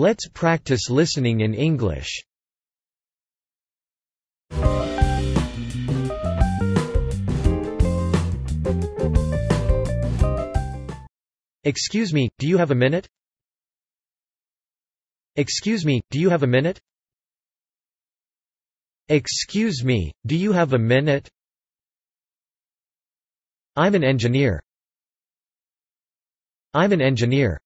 Let's practice listening in English. Excuse me, do you have a minute? Excuse me, do you have a minute? Excuse me, do you have a minute? I'm an engineer. I'm an engineer.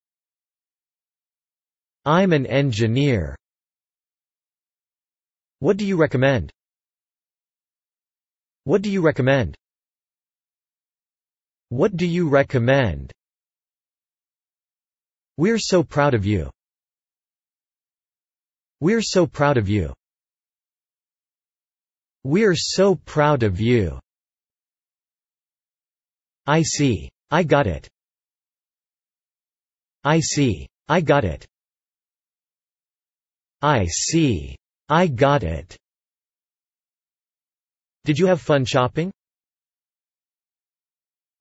I'm an engineer. What do you recommend? What do you recommend? What do you recommend? We're so proud of you. We're so proud of you. We're so proud of you. I see. I got it. I see. I got it. I see. I got it. Did you have fun shopping?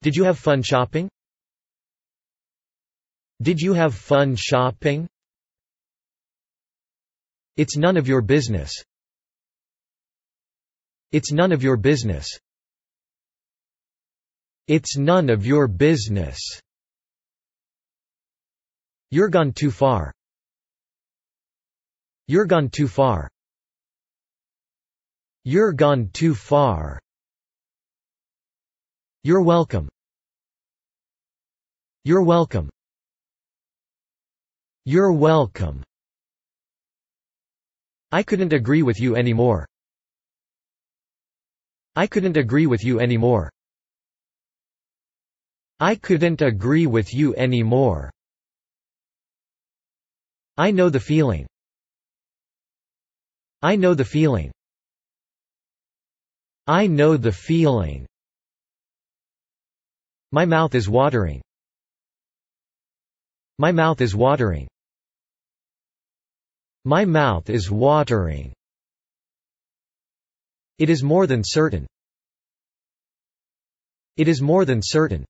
Did you have fun shopping? Did you have fun shopping? It's none of your business. It's none of your business. It's none of your business. You're gone too far. You're gone too far. You're gone too far. You're welcome. You're welcome. You're welcome. I couldn't agree with you anymore. I couldn't agree with you anymore. I couldn't agree with you anymore. I know the feeling. I know the feeling. I know the feeling. My mouth is watering. My mouth is watering. My mouth is watering. It is more than certain. It is more than certain.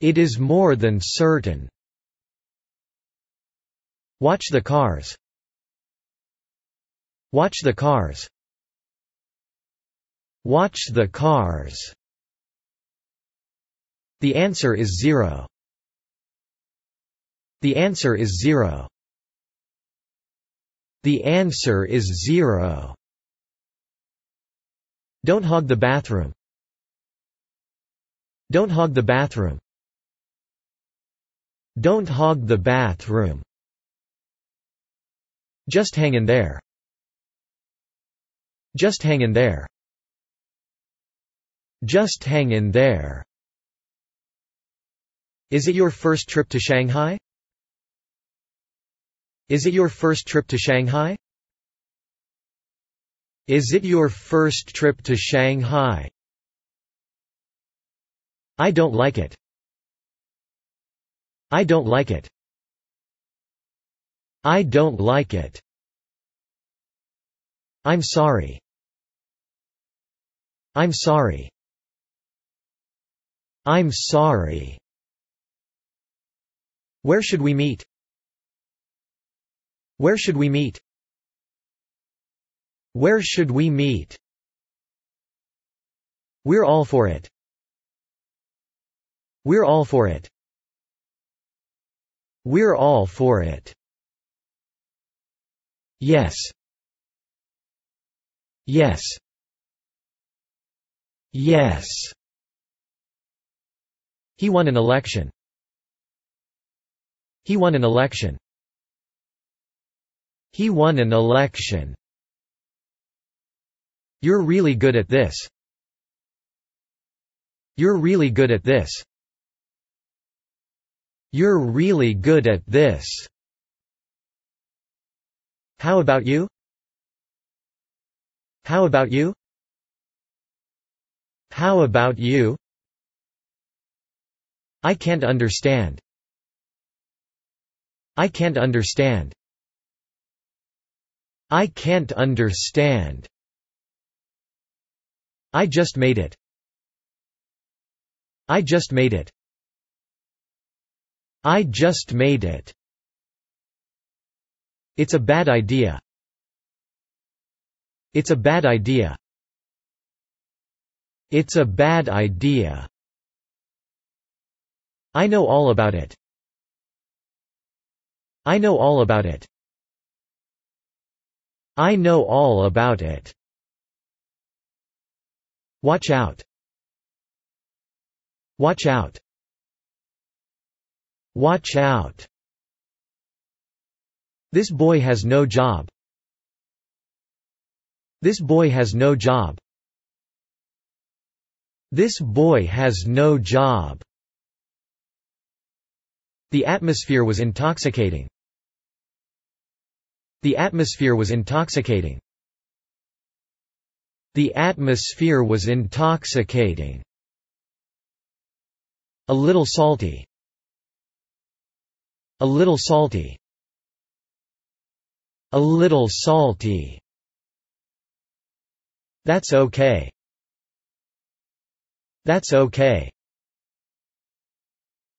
It is more than certain. Watch the cars. Watch the cars. Watch the cars. The answer is zero. The answer is zero. The answer is zero. Don't hog the bathroom. Don't hog the bathroom. Don't hog the bathroom. Just hang in there. Just hang in there. Just hang in there. Is it your first trip to Shanghai? Is it your first trip to Shanghai? Is it your first trip to Shanghai? I don't like it. I don't like it. I don't like it. I'm sorry. I'm sorry. I'm sorry. Where should we meet? Where should we meet? Where should we meet? We're all for it. We're all for it. We're all for it. Yes. Yes. Yes. He won an election. He won an election. He won an election. You're really good at this. You're really good at this. You're really good at this. How about you? How about you? How about you? I can't understand. I can't understand. I can't understand. I just made it. I just made it. I just made it. It's a bad idea. It's a bad idea. It's a bad idea. I know all about it. I know all about it. I know all about it. Watch out. Watch out. Watch out. This boy has no job. This boy has no job. This boy has no job. The atmosphere was intoxicating. The atmosphere was intoxicating. The atmosphere was intoxicating. A little salty. A little salty. A little salty. That's okay. That's okay.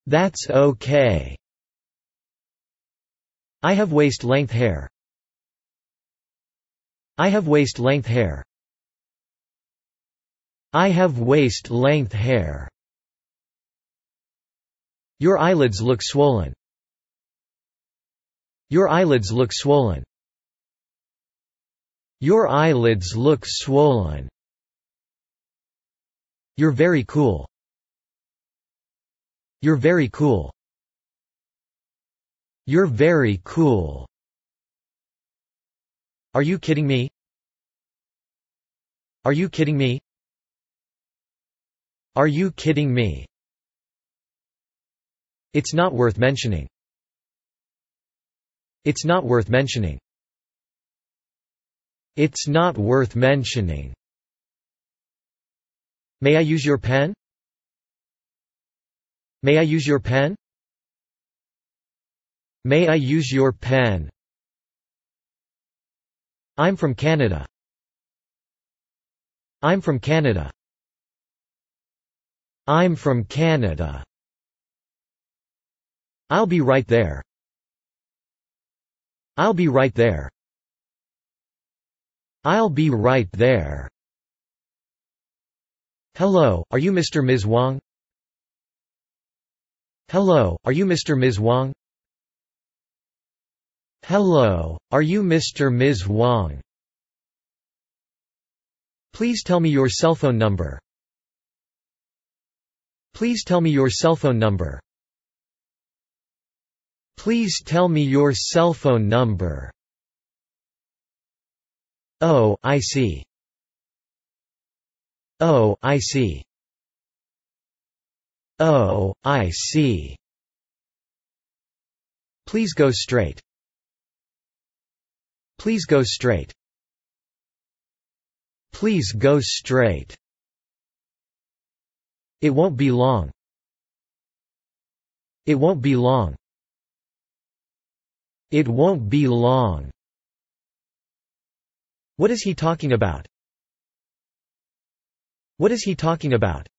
That's okay. I have waist-length hair. I have waist-length hair. I have waist-length hair. Your eyelids look swollen. Your eyelids look swollen. Your eyelids look swollen. You're very cool. You're very cool. You're very cool. Are you kidding me? Are you kidding me? Are you kidding me? It's not worth mentioning. It's not worth mentioning. It's not worth mentioning. May I use your pen? May I use your pen? May I use your pen? I'm from Canada. I'm from Canada. I'm from Canada. I'll be right there. I'll be right there. I'll be right there. Hello, are you Mr. Ms. Wang? Hello, are you Mr. Ms. Wang? Hello, are you Mr. Ms. Wang? Please tell me your cell phone number. Please tell me your cell phone number. Please tell me your cell phone number. Oh, I see. Oh, I see. Oh, I see. Please go straight. Please go straight. Please go straight. It won't be long. It won't be long. It won't be long. What is he talking about? What is he talking about?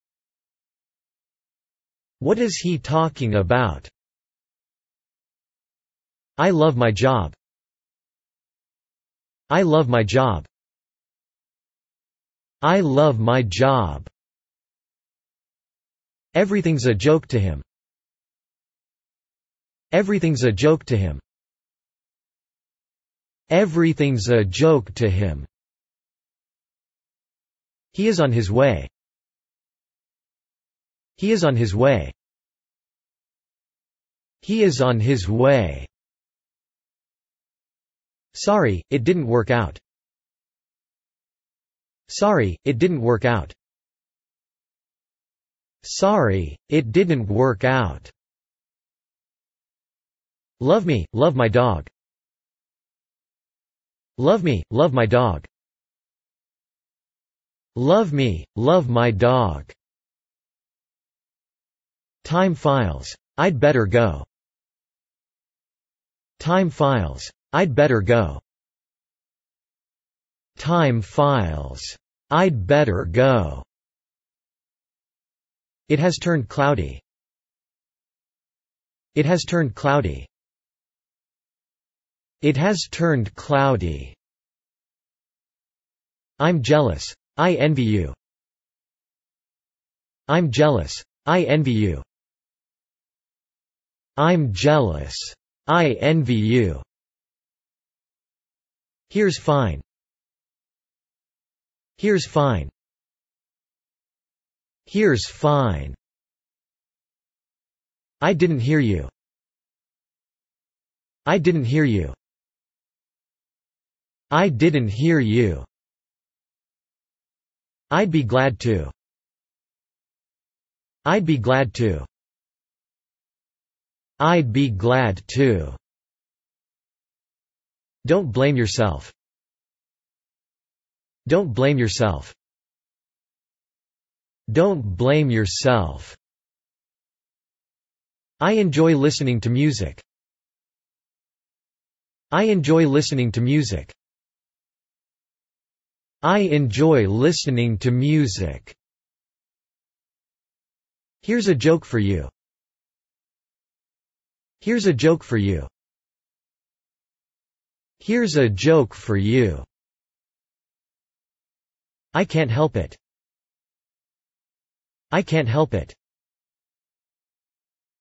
What is he talking about? I love my job. I love my job. I love my job. Everything's a joke to him. Everything's a joke to him. Everything's a joke to him. He is on his way. He is on his way. He is on his way. Sorry, it didn't work out. Sorry, it didn't work out. Sorry, it didn't work out. Love me, love my dog. Love me, love my dog. Love Me, Love My Dog. Time Files. I'd Better Go. Time Files. I'd Better Go. Time Files. I'd Better Go. It has turned cloudy. It has turned cloudy. It has turned cloudy. I'm jealous. I envy you. I'm jealous. I envy you. I'm jealous. I envy you. Here's fine. Here's fine. Here's fine. I didn't hear you. I didn't hear you. I didn't hear you. I'd be glad to. I'd be glad to. I'd be glad to. Don't blame yourself. Don't blame yourself. Don't blame yourself. I enjoy listening to music. I enjoy listening to music. I enjoy listening to music. Here's a joke for you. Here's a joke for you. Here's a joke for you. I can't help it. I can't help it.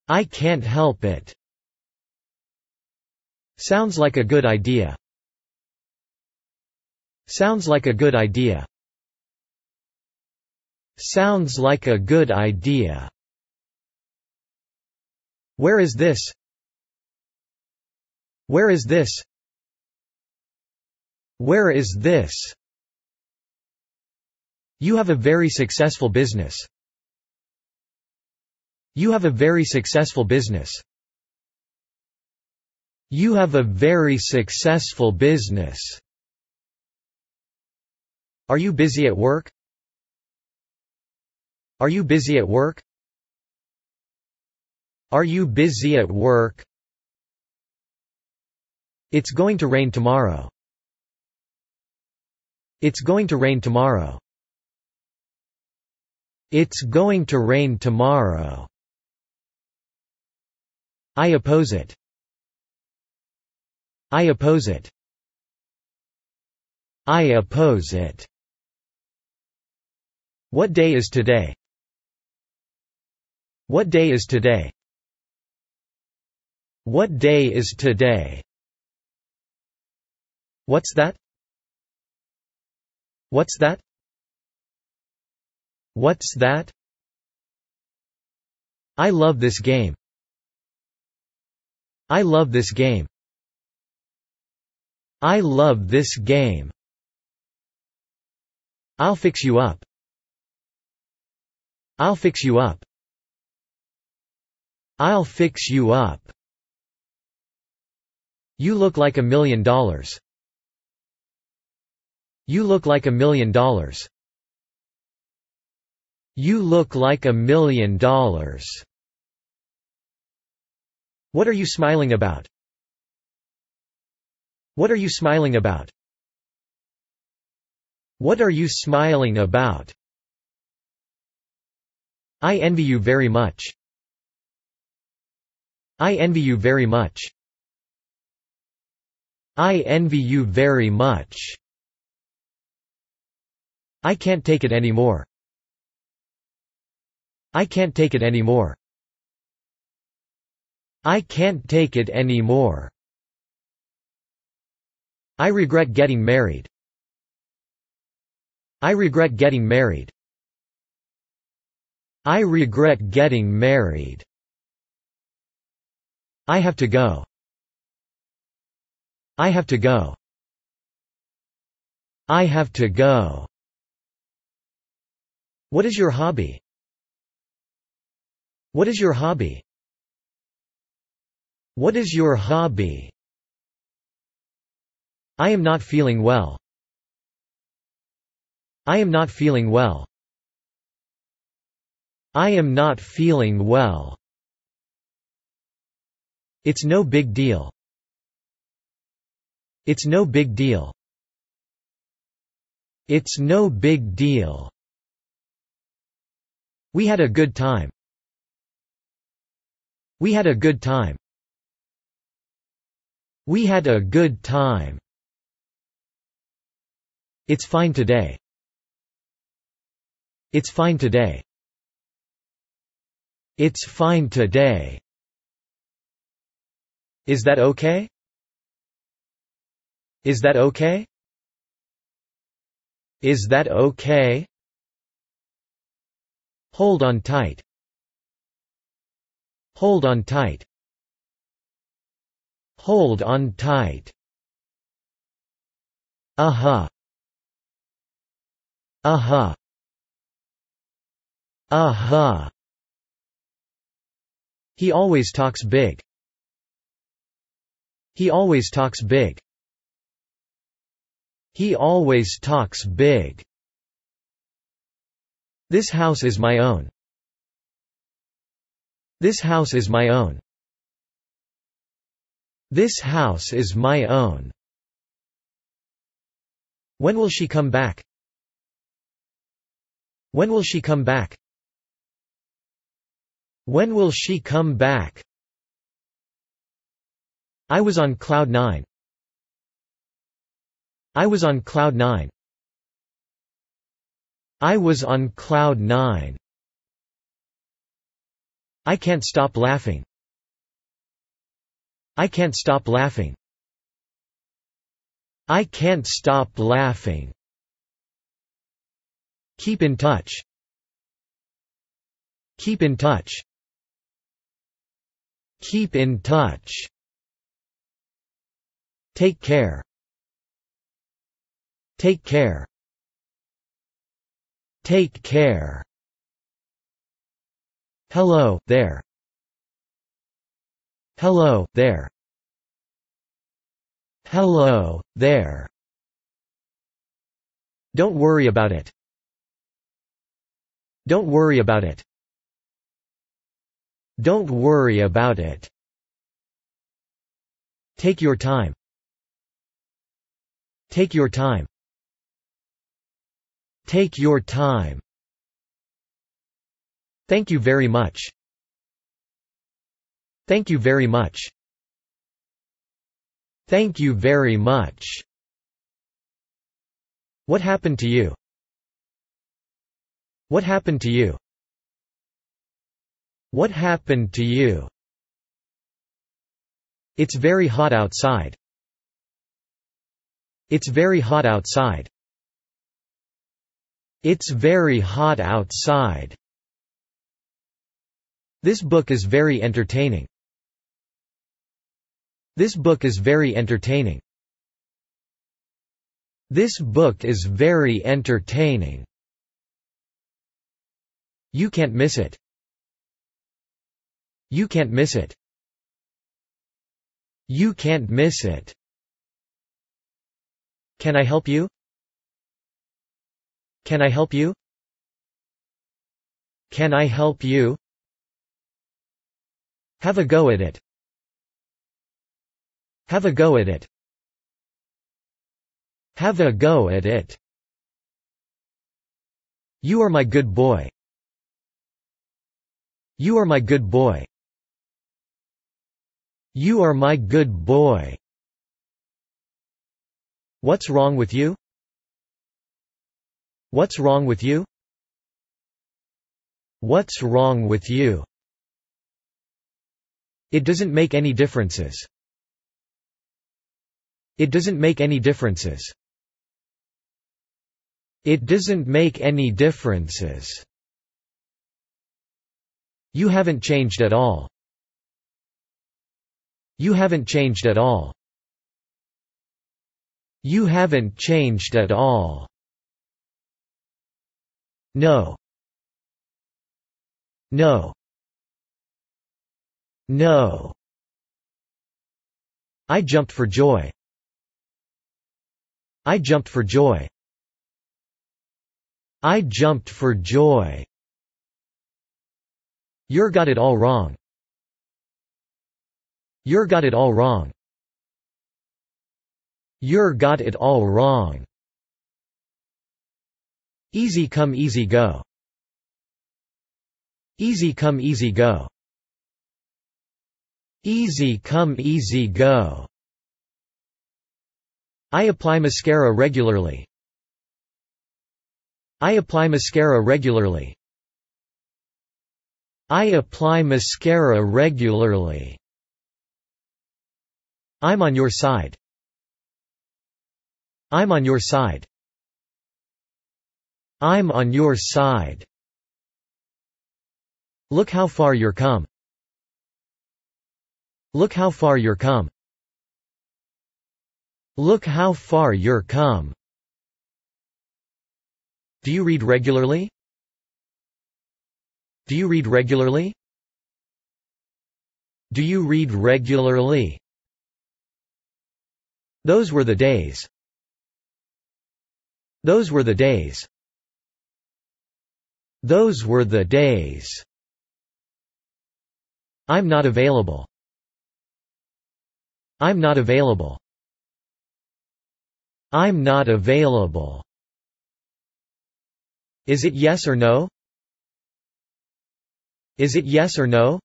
I can't help it. Sounds like a good idea. Sounds like a good idea. Sounds like a good idea. Where is this? Where is this? Where is this? You have a very successful business. You have a very successful business. You have a very successful business. Are you busy at work? Are you busy at work? Are you busy at work? It's going to rain tomorrow. It's going to rain tomorrow. It's going to rain tomorrow. I oppose it. I oppose it. I oppose it. What day is today? What day is today? What day is today? What's that? What's that? What's that? I love this game. I love this game. I love this game. I'll fix you up. I'll fix you up. I'll fix you up. You look like a million dollars. You look like a million dollars. You look like a million dollars. What are you smiling about? What are you smiling about? What are you smiling about? I envy you very much. I envy you very much. I envy you very much. I can't take it anymore. I can't take it anymore. I can't take it anymore. I regret getting married. I regret getting married. I regret getting married. I have to go. I have to go. I have to go. What is your hobby? What is your hobby? What is your hobby? I am not feeling well. I am not feeling well. I am not feeling well. It's no big deal. It's no big deal. It's no big deal. We had a good time. We had a good time. We had a good time. It's fine today. It's fine today. It's fine today. Is that okay? Is that okay? Is that okay? Hold on tight. Hold on tight. Hold on tight. Uh-huh. Uh-huh. Uh-huh. He always talks big. He always talks big. He always talks big. This house is my own. This house is my own. This house is my own. When will she come back? When will she come back? When will she come back? I was on cloud nine. I was on cloud nine. I was on cloud nine. I can't stop laughing. I can't stop laughing. I can't stop laughing. Keep in touch. Keep in touch. Keep in touch. Take care. Take care. Take care. Hello, there. Hello, there. Hello, there. Don't worry about it. Don't worry about it. Don't worry about it. Take your time. Take your time. Take your time. Thank you very much. Thank you very much. Thank you very much. What happened to you? What happened to you? What happened to you? It's very hot outside. It's very hot outside. It's very hot outside. This book is very entertaining. This book is very entertaining. This book is very entertaining. You can't miss it. You can't miss it. You can't miss it. Can I help you? Can I help you? Can I help you? Have a go at it. Have a go at it. Have a go at it. You are my good boy. You are my good boy. You are my good boy. What's wrong with you? What's wrong with you? What's wrong with you? It doesn't make any differences. It doesn't make any differences. It doesn't make any differences. You haven't changed at all. You haven't changed at all. You haven't changed at all. No. No. No. I jumped for joy. I jumped for joy. I jumped for joy. You're got it all wrong. You're got it all wrong. You're got it all wrong. Easy come easy go. Easy come easy go. Easy come easy go. I apply mascara regularly. I apply mascara regularly. I apply mascara regularly. I'm on your side. I'm on your side. I'm on your side. Look how far you're come. Look how far you're come. Look how far you're come. Do you read regularly? Do you read regularly? Do you read regularly? Those were the days. Those were the days. Those were the days. I'm not available. I'm not available. I'm not available. Is it yes or no? Is it yes or no?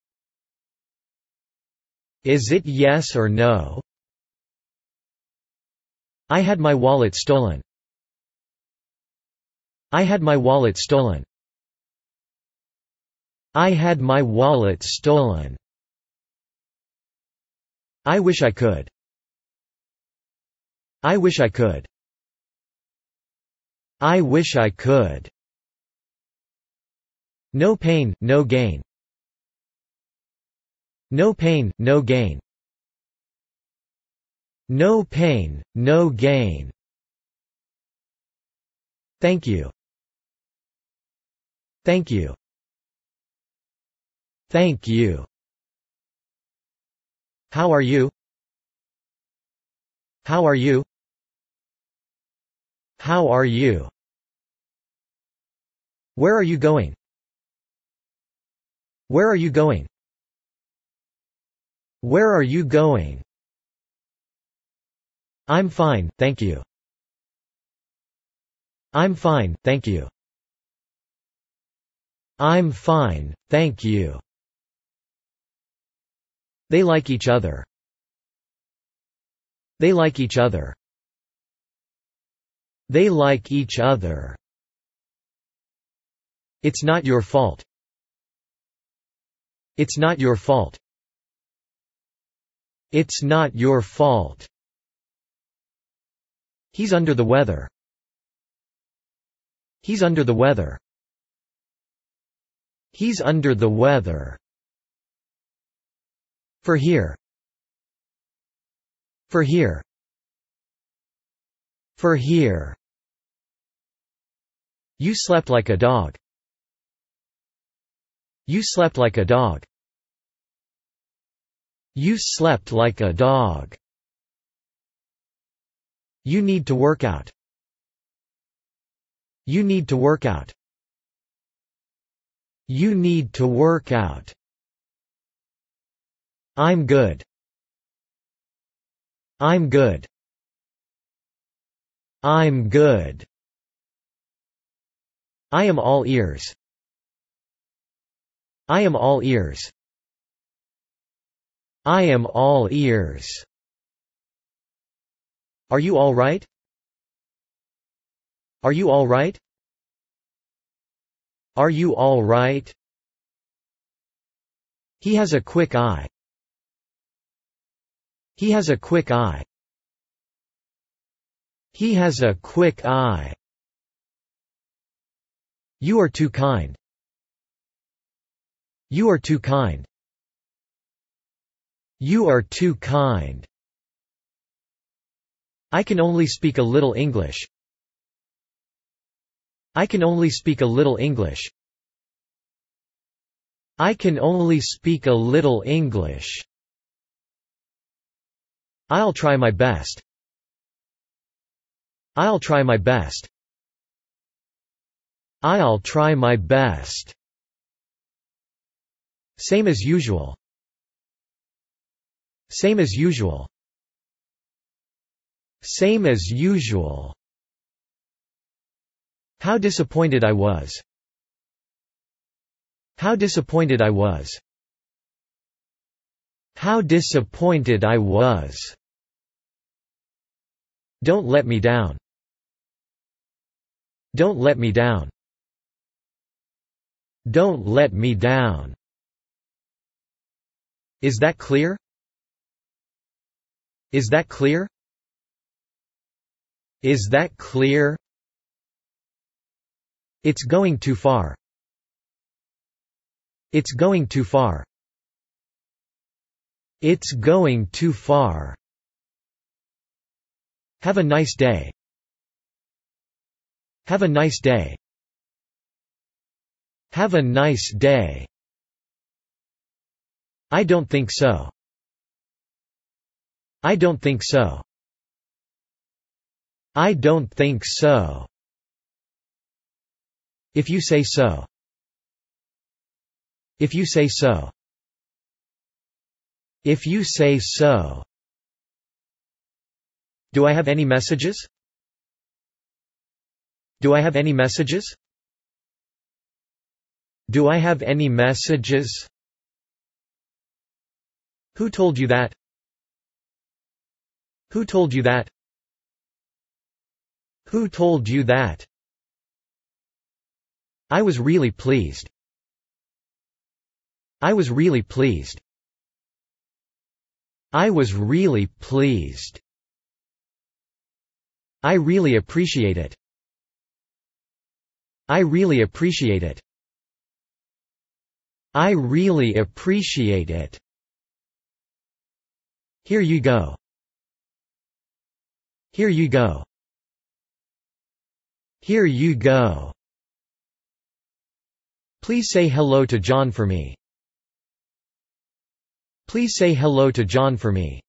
Is it yes or no? I had my wallet stolen. I had my wallet stolen. I had my wallet stolen. I wish I could. I wish I could. I wish I could. No pain, no gain. No pain, no gain. No pain, no gain. Thank you. Thank you. Thank you. How are you? How are you? How are you? Where are you going? Where are you going? Where are you going? I'm fine, thank you. I'm fine, thank you. I'm fine, thank you. They like each other. They like each other. They like each other. It's not your fault. It's not your fault. It's not your fault. He's under the weather. He's under the weather. He's under the weather. For here. For here. For here. You slept like a dog. You slept like a dog. You slept like a dog. You need to work out. You need to work out. You need to work out. I'm good. I'm good. I'm good. I am all ears. I am all ears. I am all ears. Are you all right? Are you all right? Are you all right? He has a quick eye. He has a quick eye. He has a quick eye. You are too kind. You are too kind. You are too kind. I can only speak a little English. I can only speak a little English. I can only speak a little English. I'll try my best. I'll try my best. I'll try my best. Same as usual. Same as usual. Same as usual. How disappointed I was. How disappointed I was. How disappointed I was. Don't let me down. Don't let me down. Don't let me down. Is that clear? Is that clear? Is that clear? It's going too far. It's going too far. It's going too far. Have a nice day. Have a nice day. Have a nice day. I don't think so. I don't think so. I don't think so. If you say so. If you say so. If you say so. Do I have any messages? Do I have any messages? Do I have any messages? Who told you that? Who told you that? Who told you that? I was really pleased. I was really pleased. I was really pleased. I really appreciate it. I really appreciate it. I really appreciate it. Here you go. Here you go. Here you go. Please say hello to John for me. Please say hello to John for me.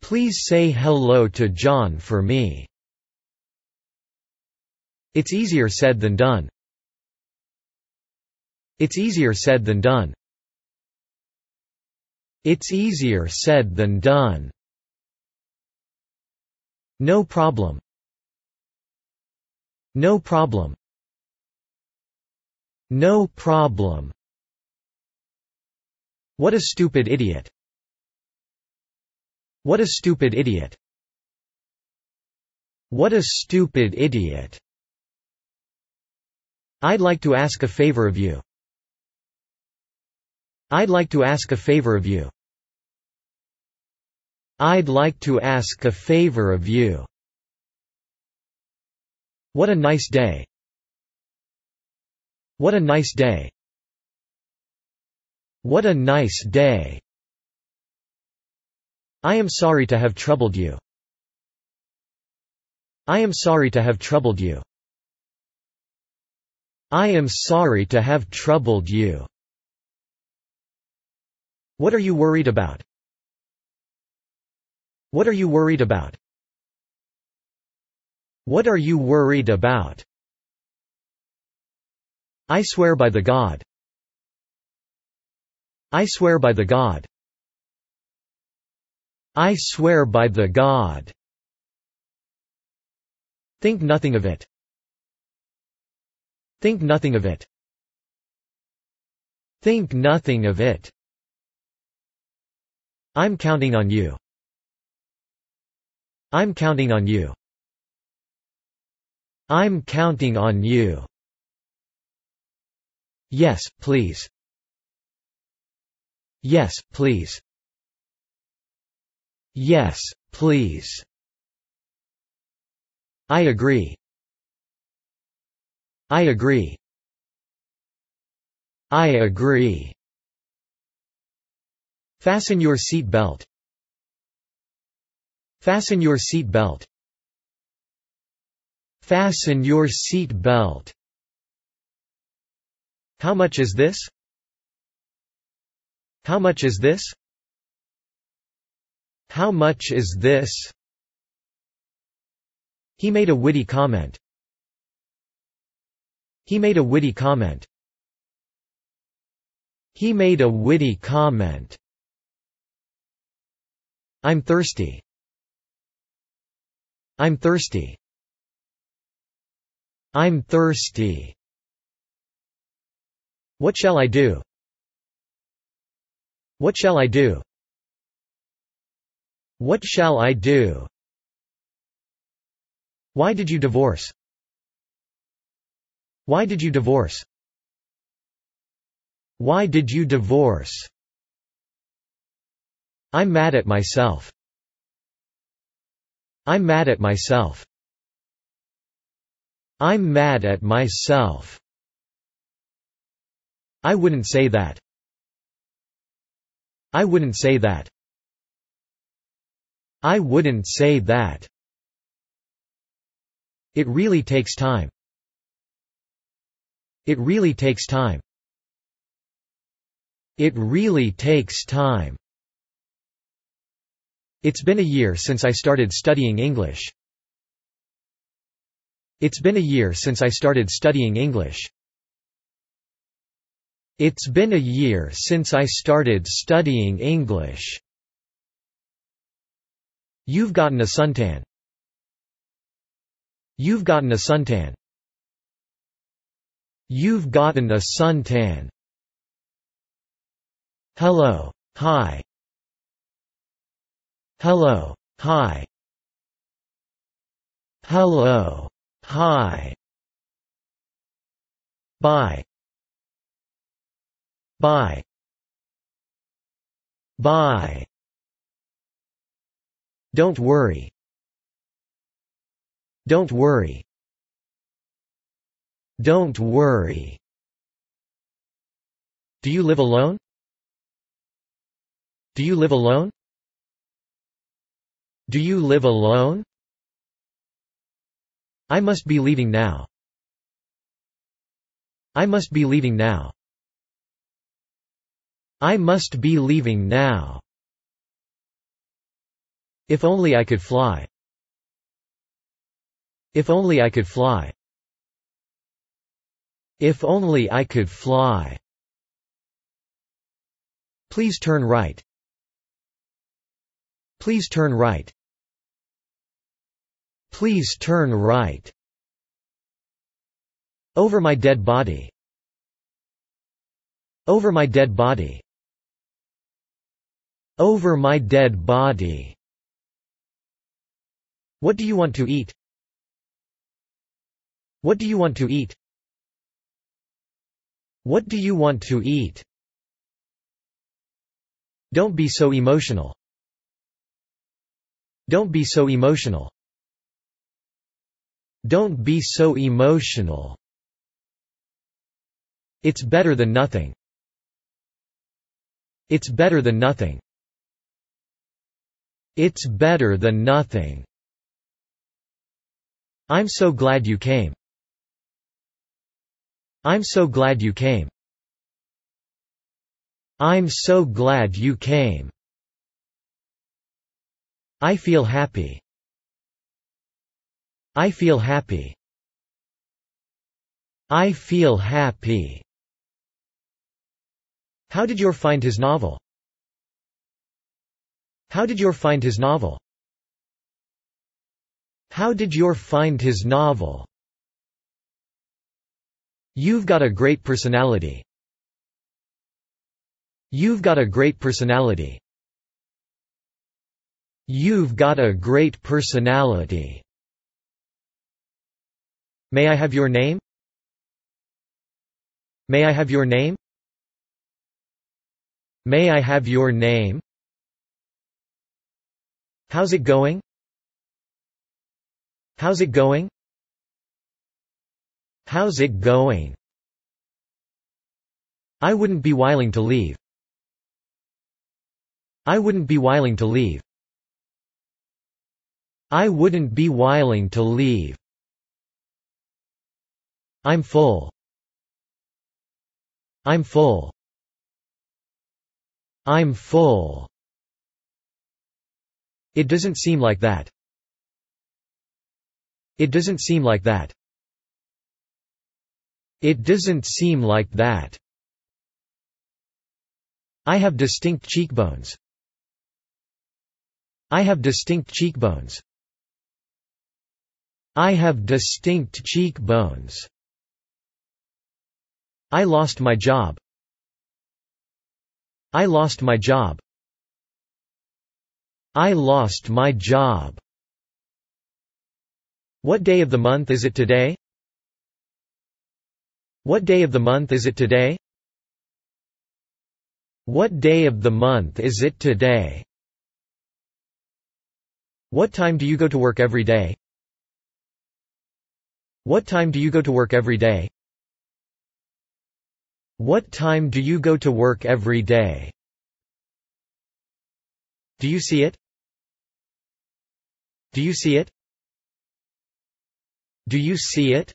Please say hello to John for me. It's easier said than done. It's easier said than done. It's easier said than done. No problem. No problem. No problem. What a stupid idiot. What a stupid idiot. What a stupid idiot. I'd like to ask a favor of you. I'd like to ask a favor of you. I'd like to ask a favor of you. What a nice day. What a nice day. What a nice day. I am sorry to have troubled you. I am sorry to have troubled you. I am sorry to have troubled you. What are you worried about? What are you worried about? What are you worried about? I swear by the God. I swear by the God. I swear by the God. Think nothing of it. Think nothing of it. Think nothing of it. I'm counting on you. I'm counting on you. I'm counting on you. Yes, please. Yes, please. Yes, please. I agree. I agree. I agree. Fasten your seat belt. Fasten your seat belt. Fasten your seat belt. How much is this? How much is this? How much is this? He made a witty comment. He made a witty comment. He made a witty comment. I'm thirsty. I'm thirsty. I'm thirsty. What shall I do? What shall I do? What shall I do? Why did you divorce? Why did you divorce? Why did you divorce? I'm mad at myself. I'm mad at myself. I'm mad at myself. I wouldn't say that. I wouldn't say that. I wouldn't say that. It really takes time. It really takes time. It really takes time. It's been a year since I started studying English. It's been a year since I started studying English. It's been a year since I started studying English. You've gotten a suntan. You've gotten a suntan. You've gotten a suntan. Hello. Hi. Hello. Hi. Hello high by by by don't worry don't worry don't worry do you live alone do you live alone do you live alone I must be leaving now. I must be leaving now. I must be leaving now. If only I could fly. If only I could fly. If only I could fly. Please turn right. Please turn right. Please turn right. Over my dead body. Over my dead body. Over my dead body. What do you want to eat? What do you want to eat? What do you want to eat? Don't be so emotional. Don't be so emotional. Don't be so emotional. It's better than nothing. It's better than nothing. It's better than nothing. I'm so glad you came. I'm so glad you came. I'm so glad you came. I feel happy. I feel happy. I feel happy. How did your find his novel? How did your find his novel? How did your find his novel? You've got a great personality. You've got a great personality. You've got a great personality. May I have your name? May I have your name? May I have your name? How's it going? How's it going? How's it going? I wouldn't be wiling to leave. I wouldn't be wiling to leave. I wouldn't be wiling to leave. I'm full. I'm full. I'm full. It doesn't seem like that. It doesn't seem like that. It doesn't seem like that. I have distinct cheekbones. I have distinct cheekbones. I have distinct cheekbones. I lost my job. I lost my job. I lost my job. What day of the month is it today? What day of the month is it today? What day of the month is it today? What time do you go to work every day? What time do you go to work every day? What time do you go to work every day? Do you see it? Do you see it? Do you see it?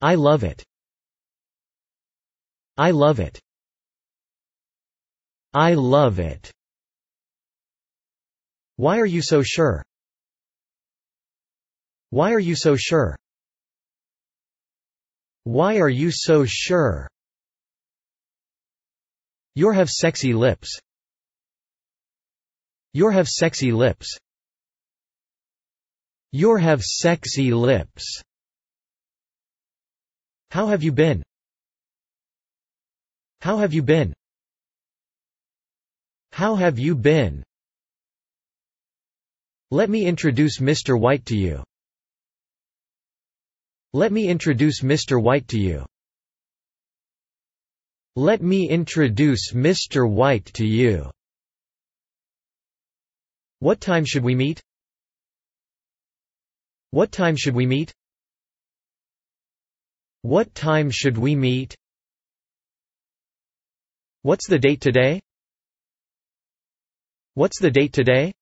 I love it. I love it. I love it. Why are you so sure? Why are you so sure? Why are you so sure? Your have sexy lips. Your have sexy lips. Your have sexy lips. How have you been? How have you been? How have you been? Let me introduce Mr. White to you. Let me introduce Mr. White to you. Let me introduce Mr. White to you. What time should we meet? What time should we meet? What time should we meet? What's the date today? What's the date today?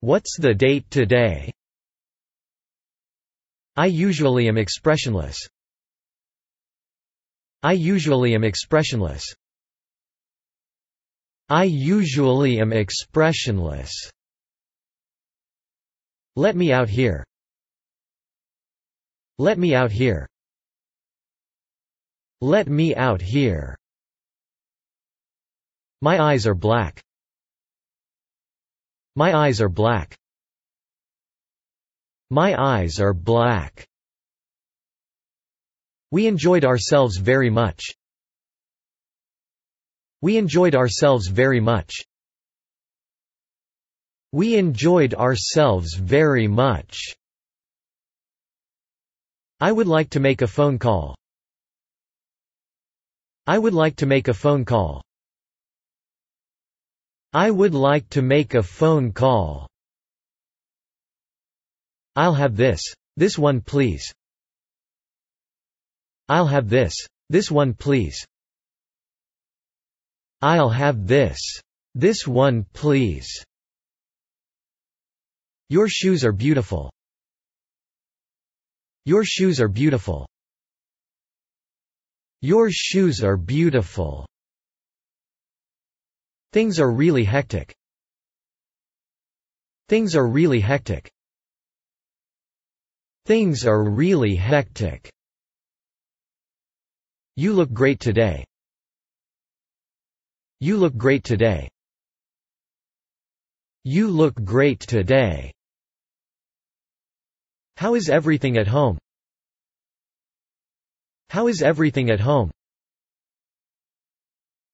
What's the date today? I usually am expressionless. I usually am expressionless. I usually am expressionless. Let me out here. Let me out here. Let me out here. My eyes are black. My eyes are black. My eyes are black. We enjoyed ourselves very much. We enjoyed ourselves very much. We enjoyed ourselves very much. I would like to make a phone call. I would like to make a phone call. I would like to make a phone call. I'll have this. This one please. I'll have this. This one please. I'll have this. This one please. Your shoes are beautiful. Your shoes are beautiful. Your shoes are beautiful. Things are really hectic. Things are really hectic. Things are really hectic. You look great today. You look great today. You look great today. How is everything at home? How is everything at home?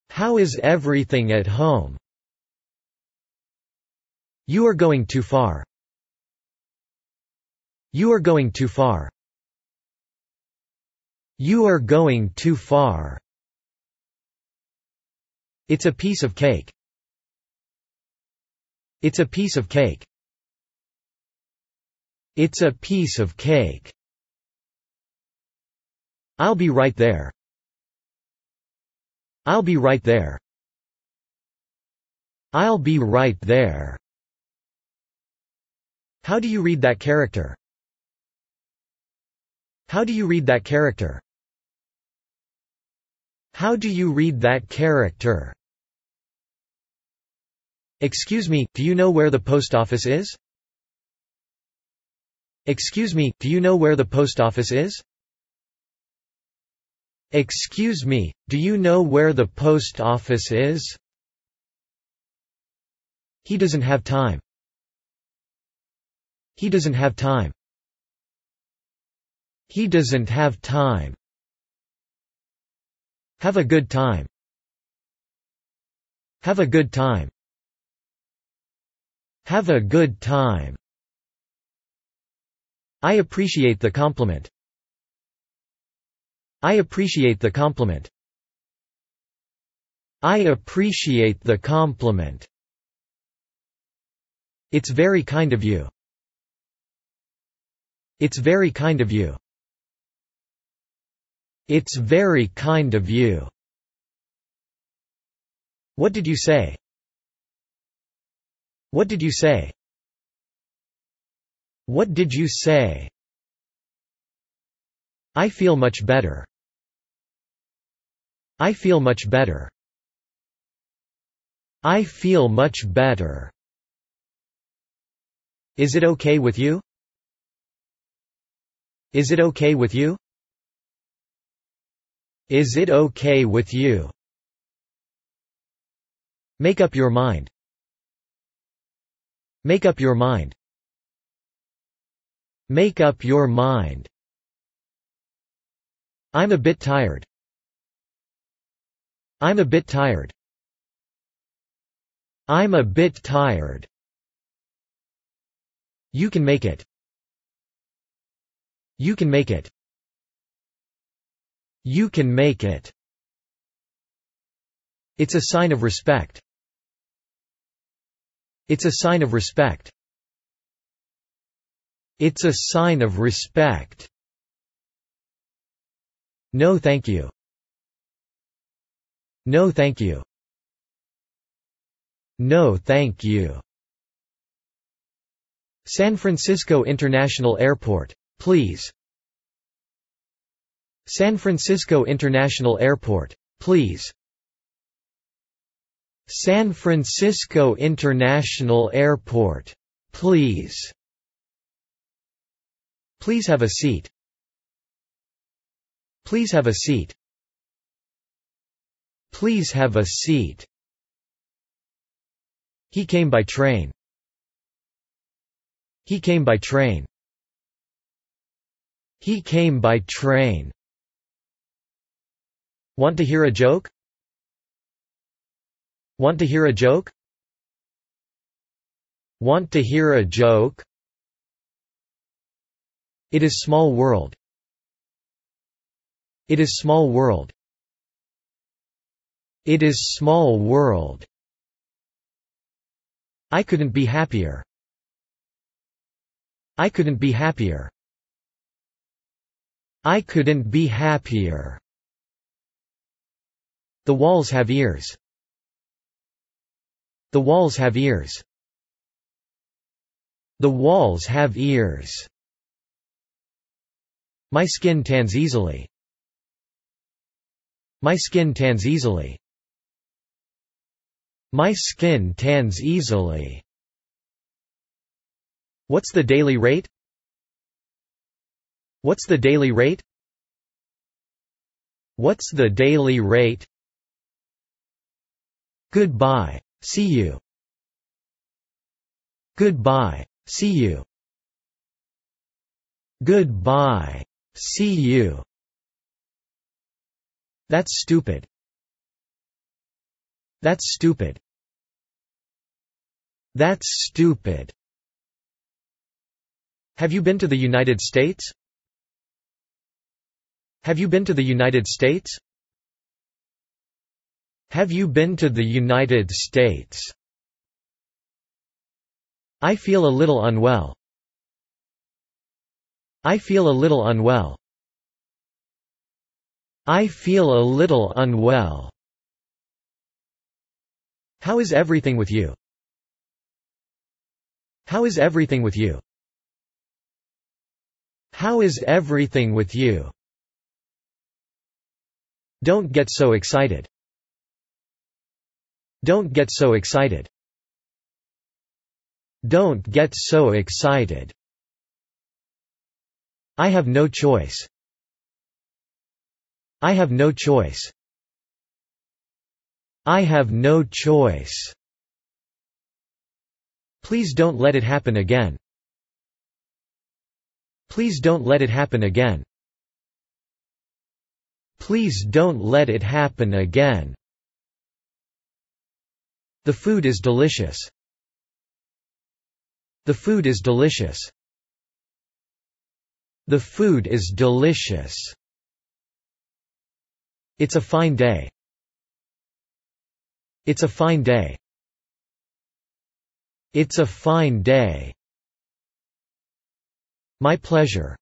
How is everything at home? You are going too far. You are going too far. You are going too far. It's a piece of cake. It's a piece of cake. It's a piece of cake. I'll be right there. I'll be right there. I'll be right there. How do you read that character? How do you read that character? How do you read that character? Excuse me, do you know where the post office is? Excuse me, do you know where the post office is? Excuse me, do you know where the post office is? He doesn't have time. He doesn't have time. He doesn't have time. Have a good time. Have a good time. Have a good time. I appreciate the compliment. I appreciate the compliment. I appreciate the compliment. It's very kind of you. It's very kind of you. It's very kind of you. What did you say? What did you say? What did you say? I feel much better. I feel much better. I feel much better. Is it okay with you? Is it okay with you? Is it okay with you? Make up your mind. Make up your mind. Make up your mind. I'm a bit tired. I'm a bit tired. I'm a bit tired. You can make it. You can make it. You can make it. It's a sign of respect. It's a sign of respect. It's a sign of respect. No thank you. No thank you. No thank you. San Francisco International Airport. Please. San Francisco International Airport. Please. San Francisco International Airport. Please. Please have a seat. Please have a seat. Please have a seat. He came by train. He came by train. He came by train. Want to hear a joke? Want to hear a joke? Want to hear a joke? It is small world. It is small world. It is small world. I couldn't be happier. I couldn't be happier. I couldn't be happier. The walls have ears. The walls have ears. The walls have ears. My skin tans easily. My skin tans easily. My skin tans easily. What's the daily rate? What's the daily rate? What's the daily rate? Goodbye. See you. Goodbye. See you. Goodbye. See you. That's stupid. That's stupid. That's stupid. Have you been to the United States? Have you been to the United States? Have you been to the United States? I feel a little unwell. I feel a little unwell. I feel a little unwell. How is everything with you? How is everything with you? How is everything with you? Don't get so excited. Don't get so excited. Don't get so excited. I have no choice. I have no choice. I have no choice. Please don't let it happen again. Please don't let it happen again. Please don't let it happen again. The food is delicious. The food is delicious. The food is delicious. It's a fine day. It's a fine day. It's a fine day. My pleasure.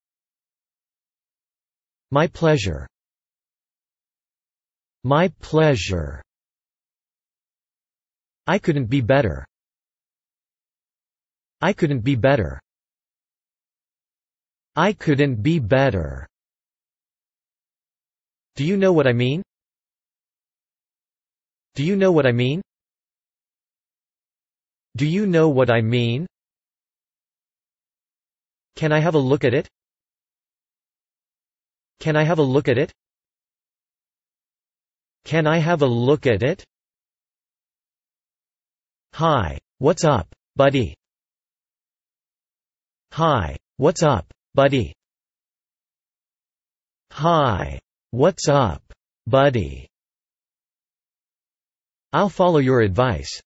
My pleasure. My pleasure. I couldn't be better. I couldn't be better. I couldn't be better. Do you know what I mean? Do you know what I mean? Do you know what I mean? Can I have a look at it? Can I have a look at it? Can I have a look at it? Hi. What's up, buddy? Hi. What's up, buddy? Hi. What's up, buddy? I'll follow your advice.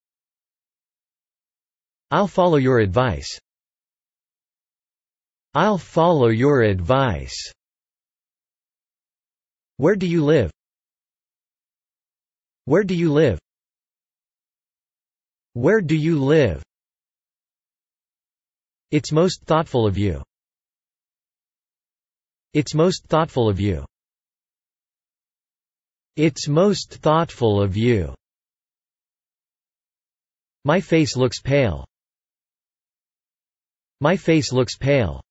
I'll follow your advice. I'll follow your advice. Where do you live? Where do you live? Where do you live? It's most thoughtful of you. It's most thoughtful of you. It's most thoughtful of you. My face looks pale. My face looks pale.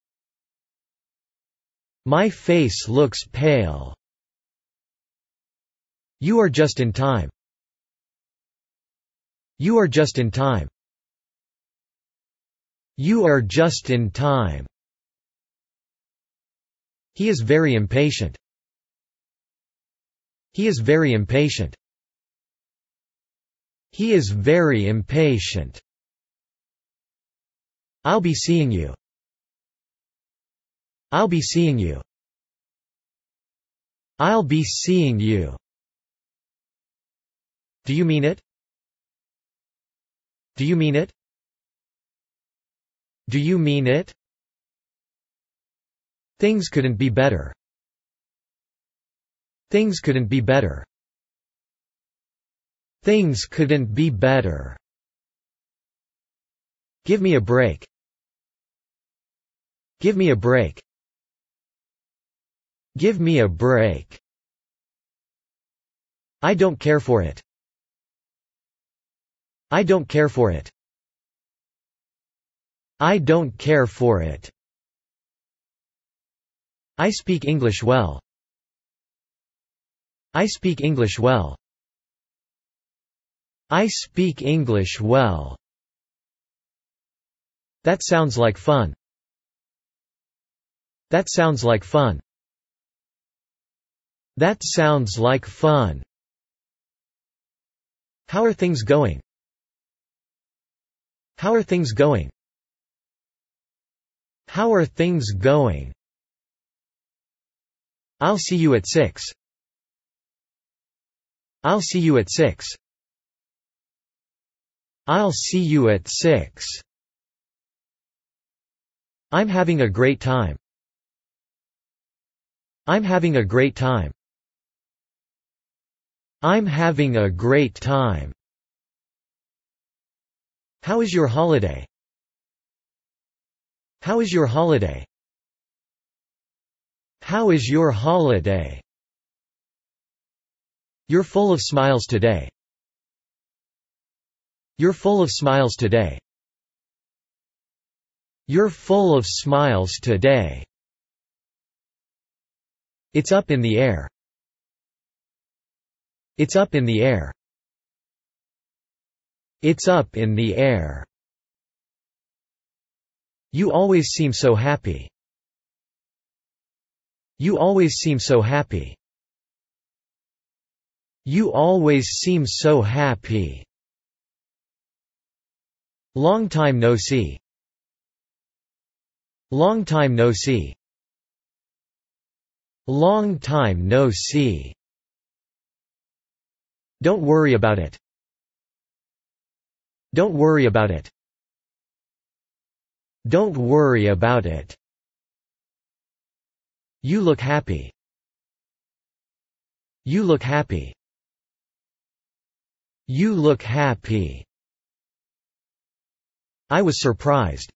My face looks pale. You are just in time. You are just in time. You are just in time. He is very impatient. He is very impatient. He is very impatient. I'll be seeing you. I'll be seeing you. I'll be seeing you. Do you mean it? Do you mean it? Do you mean it? Things couldn't be better. Things couldn't be better. Things couldn't be better. Give me a break. Give me a break. Give me a break. I don't care for it. I don't care for it. I don't care for it. I speak English well. I speak English well. I speak English well. That sounds like fun. That sounds like fun. That sounds like fun. How are things going? How are things going? How are things going? I'll see you at 6. I'll see you at 6. I'll see you at 6. I'm having a great time. I'm having a great time. I'm having a great time. How is your holiday? How is your holiday? How is your holiday? You're full of smiles today. You're full of smiles today. You're full of smiles today. It's up in the air. It's up in the air. It's up in the air. You always seem so happy. You always seem so happy. You always seem so happy. Long time no see. Long time no see. Long time no see. Don't worry about it. Don't worry about it. Don't worry about it. You look happy. You look happy. You look happy. I was surprised.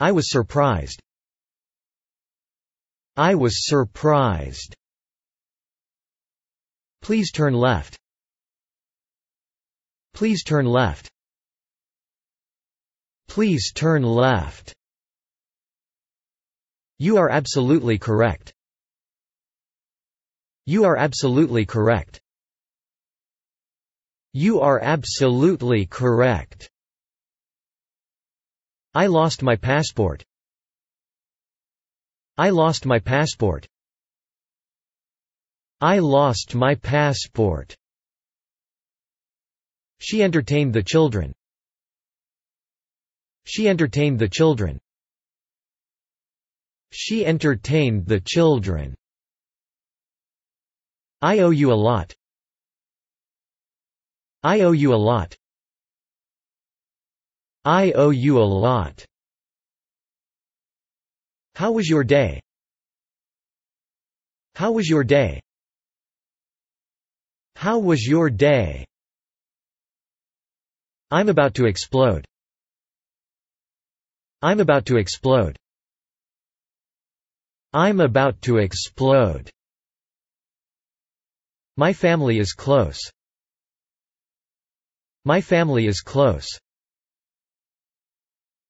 I was surprised. I was surprised. Please turn left. Please turn left. Please turn left. You are absolutely correct. You are absolutely correct. You are absolutely correct. I lost my passport. I lost my passport. I lost my passport. She entertained the children. She entertained the children. She entertained the children. I owe you a lot. I owe you a lot. I owe you a lot. How was your day? How was your day? How was your day? I'm about to explode. I'm about to explode. I'm about to explode. My family is close. My family is close.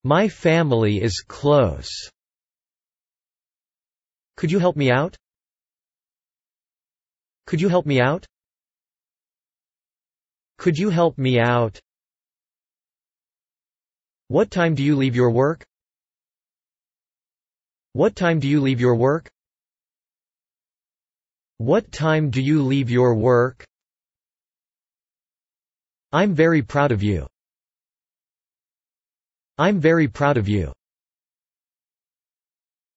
My family is close. Could you help me out? Could you help me out? Could you help me out? What time do you leave your work? What time do you leave your work? What time do you leave your work? I'm very proud of you. I'm very proud of you.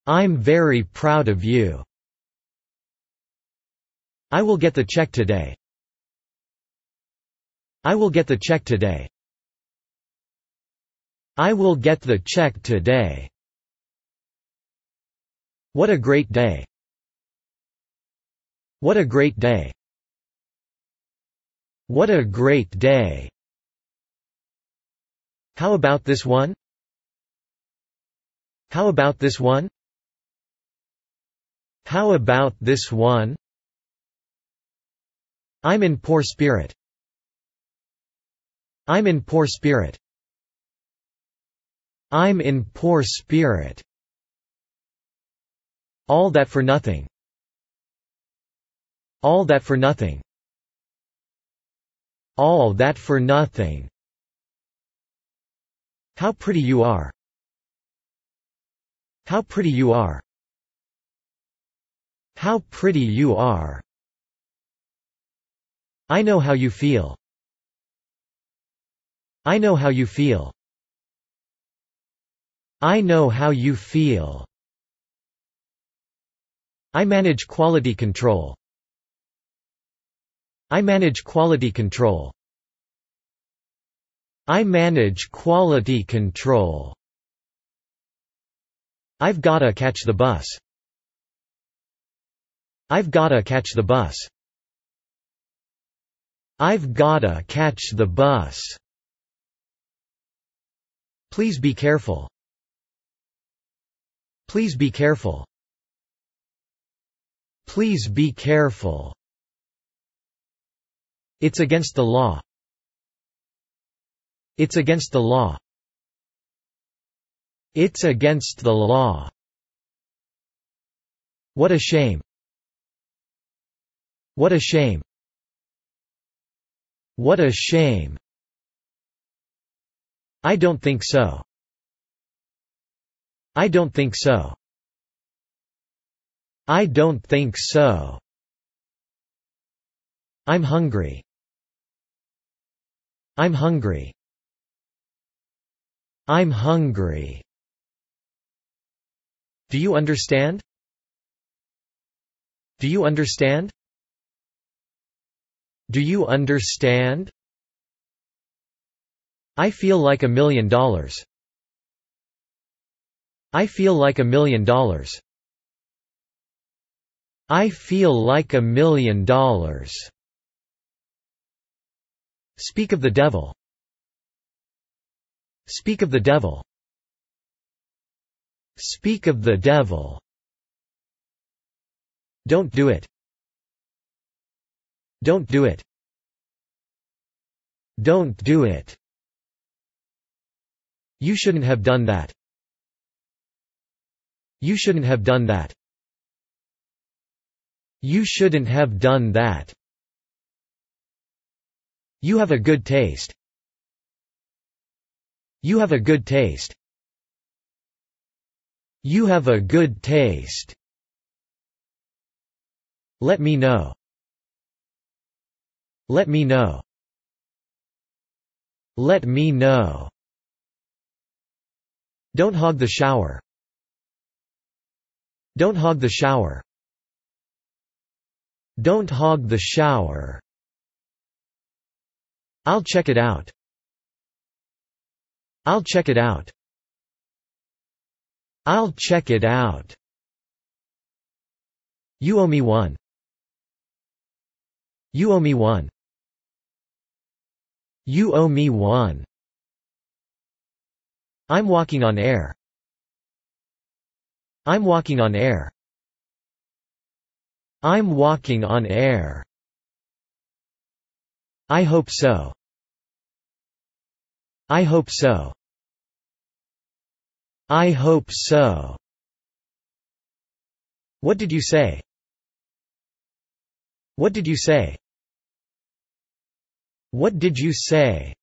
I'm very proud of you. I will get the check today. I will get the check today. I will get the check today. What a great day. What a great day. What a great day. How about this one? How about this one? How about this one? I'm in poor spirit. I'm in poor spirit. I'm in poor spirit. All that for nothing. All that for nothing. All that for nothing. How pretty you are. How pretty you are. How pretty you are. I know how you feel. I know how you feel. I know how you feel. I manage quality control. I manage quality control. I manage quality control. I've gotta catch the bus. I've gotta catch the bus. I've gotta catch the bus. Please be careful. Please be careful. Please be careful. It's against the law. It's against the law. It's against the law. What a shame. What a shame. What a shame. I don't think so. I don't think so. I don't think so. I'm hungry. I'm hungry. I'm hungry. Do you understand? Do you understand? Do you understand? I feel like a million dollars. I feel like a million dollars. I feel like a million dollars. Speak of the devil. Speak of the devil. Speak of the devil. Don't do it. Don't do it. Don't do it. You shouldn't have done that. You shouldn't have done that. You shouldn't have done that. You have a good taste. You have a good taste. You have a good taste. Let me know. Let me know. Let me know. Don't hog the shower. Don't hog the shower. Don't hog the shower. I'll check it out. I'll check it out. I'll check it out. You owe me one. You owe me one. You owe me one. I'm walking on air. I'm walking on air. I'm walking on air. I hope so. I hope so. I hope so. What did you say? What did you say? What did you say?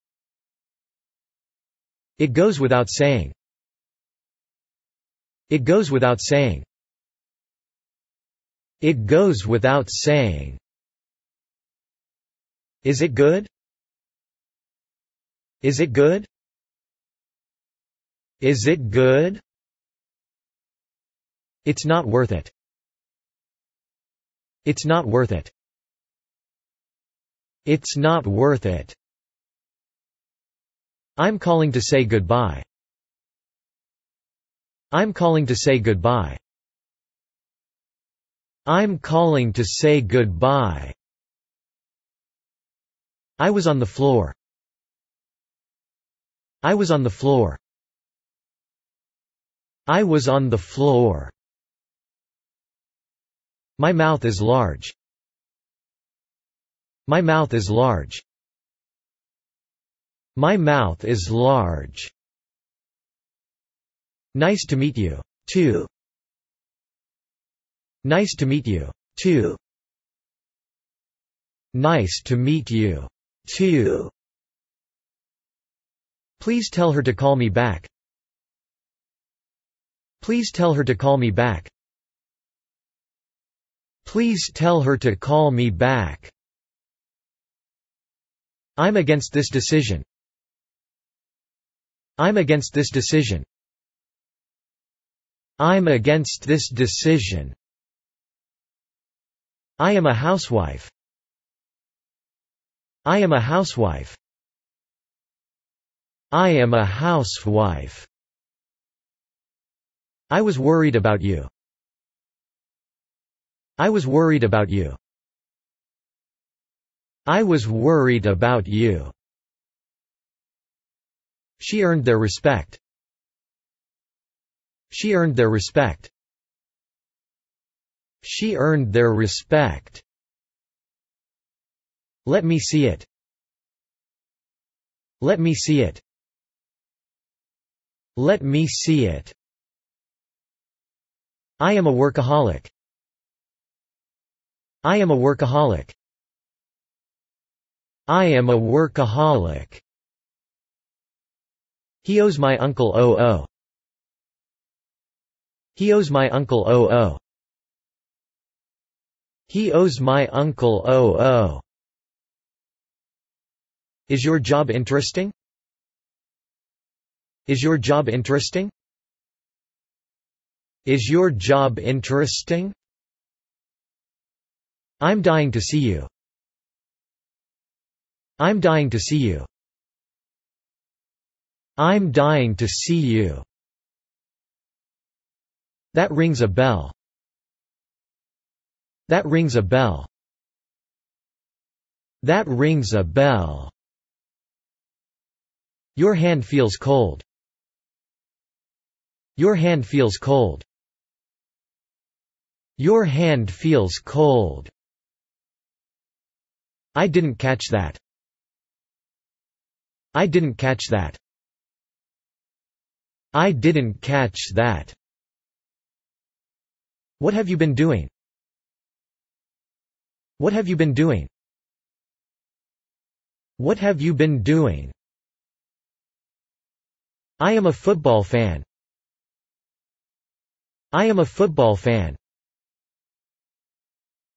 It goes without saying. It goes without saying. It goes without saying. Is it good? Is it good? Is it good? It's not worth it. It's not worth it. It's not worth it. I'm calling to say goodbye. I'm calling to say goodbye. I'm calling to say goodbye. I was on the floor. I was on the floor. I was on the floor. My mouth is large. My mouth is large. My mouth is large. Nice to meet you. 2. Nice to meet you. 2. Nice to meet you. 2. Please tell her to call me back. Please tell her to call me back. Please tell her to call me back. I'm against this decision. I'm against this decision. I'm against this decision. I am a housewife. I am a housewife. I am a housewife. I was worried about you. I was worried about you. I was worried about you. She earned their respect. She earned their respect. She earned their respect. Let me see it. Let me see it. Let me see it. I am a workaholic. I am a workaholic. I am a workaholic. He owes my uncle O. He owes my uncle Oh, oh. He owes my uncle Oh, oh. Is your job interesting? Is your job interesting? Is your job interesting? I'm dying to see you. I'm dying to see you. I'm dying to see you. That rings a bell. That rings a bell. That rings a bell. Your hand feels cold. Your hand feels cold. Your hand feels cold. I didn't catch that. I didn't catch that. I didn't catch that. What have you been doing? What have you been doing? What have you been doing? I am a football fan. I am a football fan.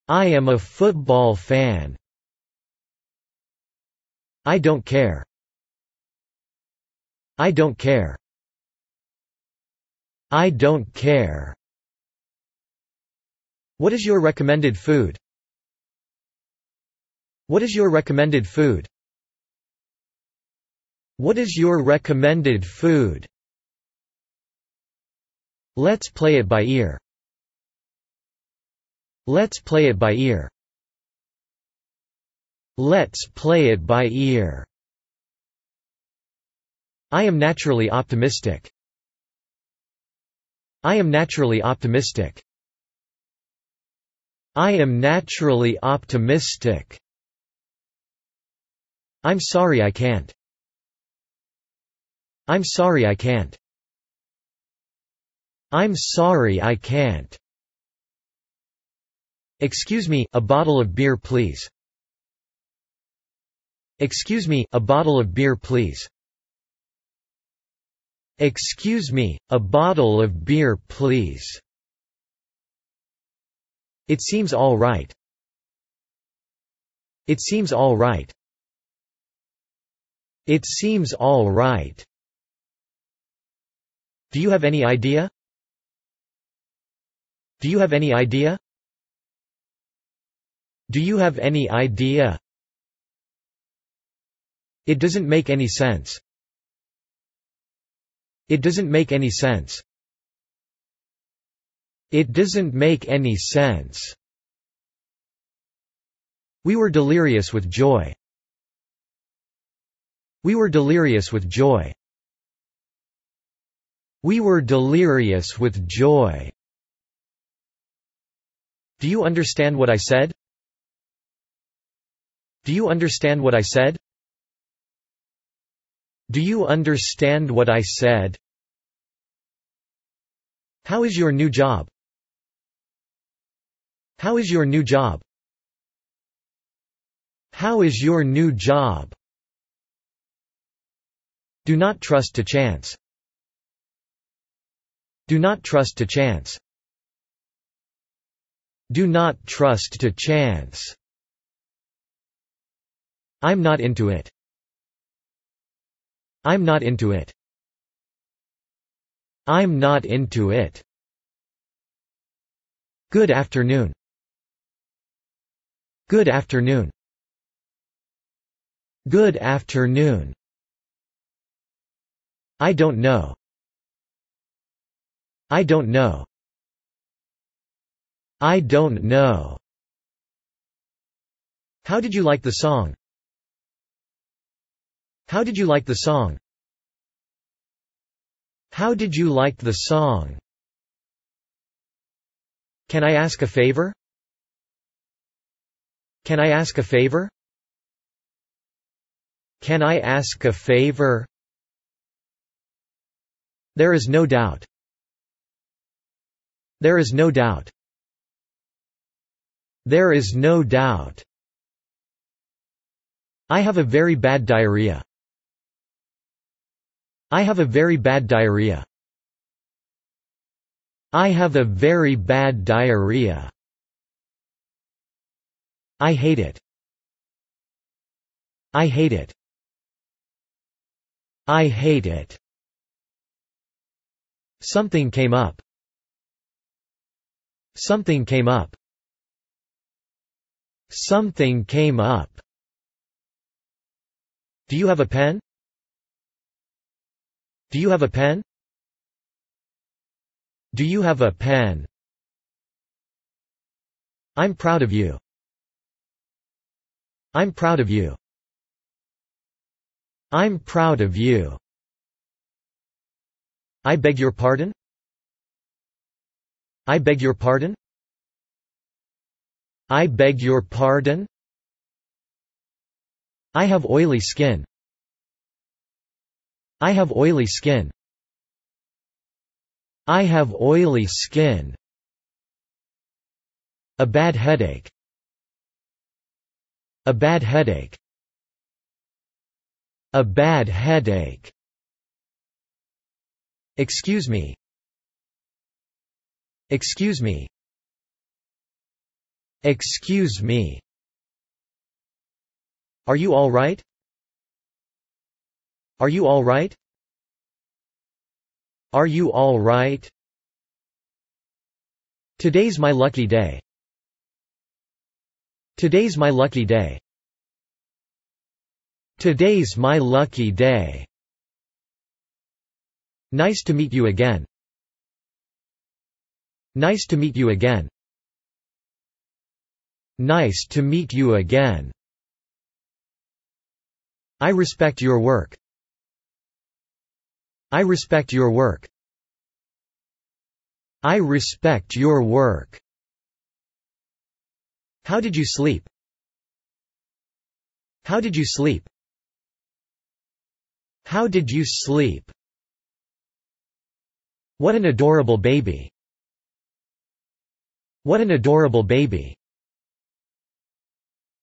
I am a football fan. I don't care. I don't care. I don't care. What is your recommended food? What is your recommended food? What is your recommended food? Let's play it by ear. Let's play it by ear. Let's play it by ear. I am naturally optimistic. I am naturally optimistic. I am naturally optimistic. I'm sorry I can't. I'm sorry I can't. I'm sorry I can't. Excuse me, a bottle of beer please. Excuse me, a bottle of beer please. Excuse me, a bottle of beer please. It seems all right. It seems all right. It seems all right. Do you have any idea? Do you have any idea? Do you have any idea? It doesn't make any sense. It doesn't make any sense. It doesn't make any sense. We were delirious with joy. We were delirious with joy. We were delirious with joy. Do you understand what I said? Do you understand what I said? Do you understand what I said? How is your new job? How is your new job? How is your new job? Do not trust to chance. Do not trust to chance. Do not trust to chance. I'm not into it. I'm not into it. I'm not into it. Good afternoon. Good afternoon. Good afternoon. I don't know. I don't know. I don't know. How did you like the song? How did you like the song? How did you like the song? Can I ask a favor? Can I ask a favor? Can I ask a favor? There is no doubt. There is no doubt. There is no doubt. I have a very bad diarrhea. I have a very bad diarrhea. I have a very bad diarrhea. I hate it. I hate it. I hate it. Something came up. Something came up. Something came up. Do you have a pen? Do you have a pen? Do you have a pen? I'm proud of you. I'm proud of you. I'm proud of you. I beg your pardon? I beg your pardon? I beg your pardon? I have oily skin. I have oily skin. I have oily skin. A bad headache. A bad headache. A bad headache. Excuse me. Excuse me. Excuse me. Are you all right? Are you all right? Are you all right? Today's my lucky day. Today's my lucky day. Today's my lucky day. Nice to meet you again. Nice to meet you again. Nice to meet you again. I respect your work. I respect your work. I respect your work. How did you sleep? How did you sleep? How did you sleep? What an adorable baby. What an adorable baby.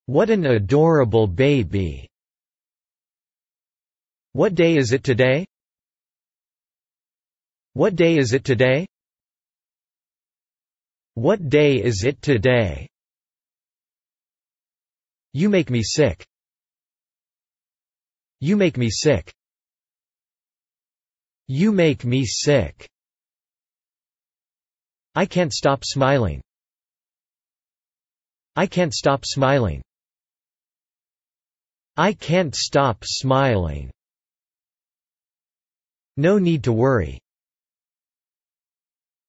What an adorable baby. What day is it today? What day is it today? What day is it today? You make me sick. You make me sick. You make me sick. I can't stop smiling. I can't stop smiling. I can't stop smiling. No need to worry.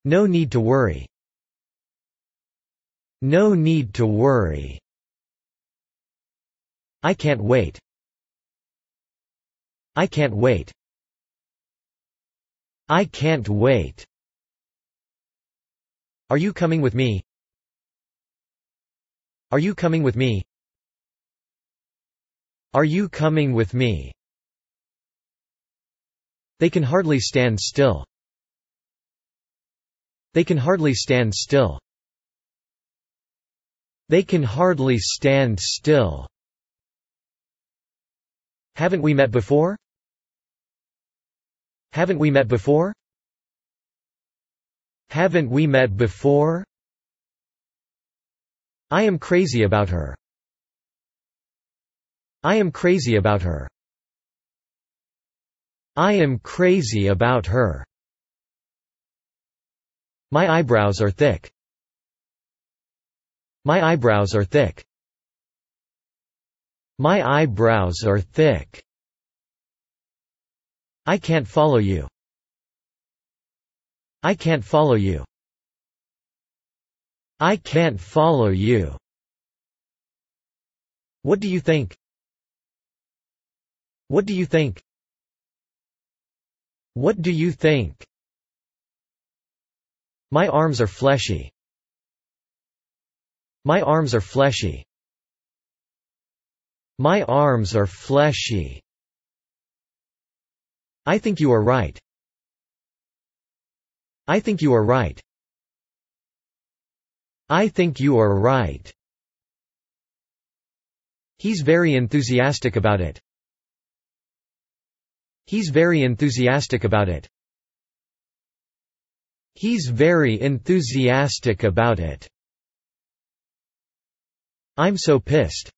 No need to worry. No need to worry. I can't wait. I can't wait. I can't wait. Are you coming with me? Are you coming with me? Are you coming with me? They can hardly stand still. They can hardly stand still. They can hardly stand still. Haven't we met before? Haven't we met before? Haven't we met before? I am crazy about her. I am crazy about her. I am crazy about her. My eyebrows are thick. My eyebrows are thick. My eyebrows are thick. I can't follow you. I can't follow you. I can't follow you. What do you think? What do you think? What do you think? My arms are fleshy. My arms are fleshy. My arms are fleshy. I think you are right. I think you are right. I think you are right. He's very enthusiastic about it. He's very enthusiastic about it. He's very enthusiastic about it. I'm so pissed.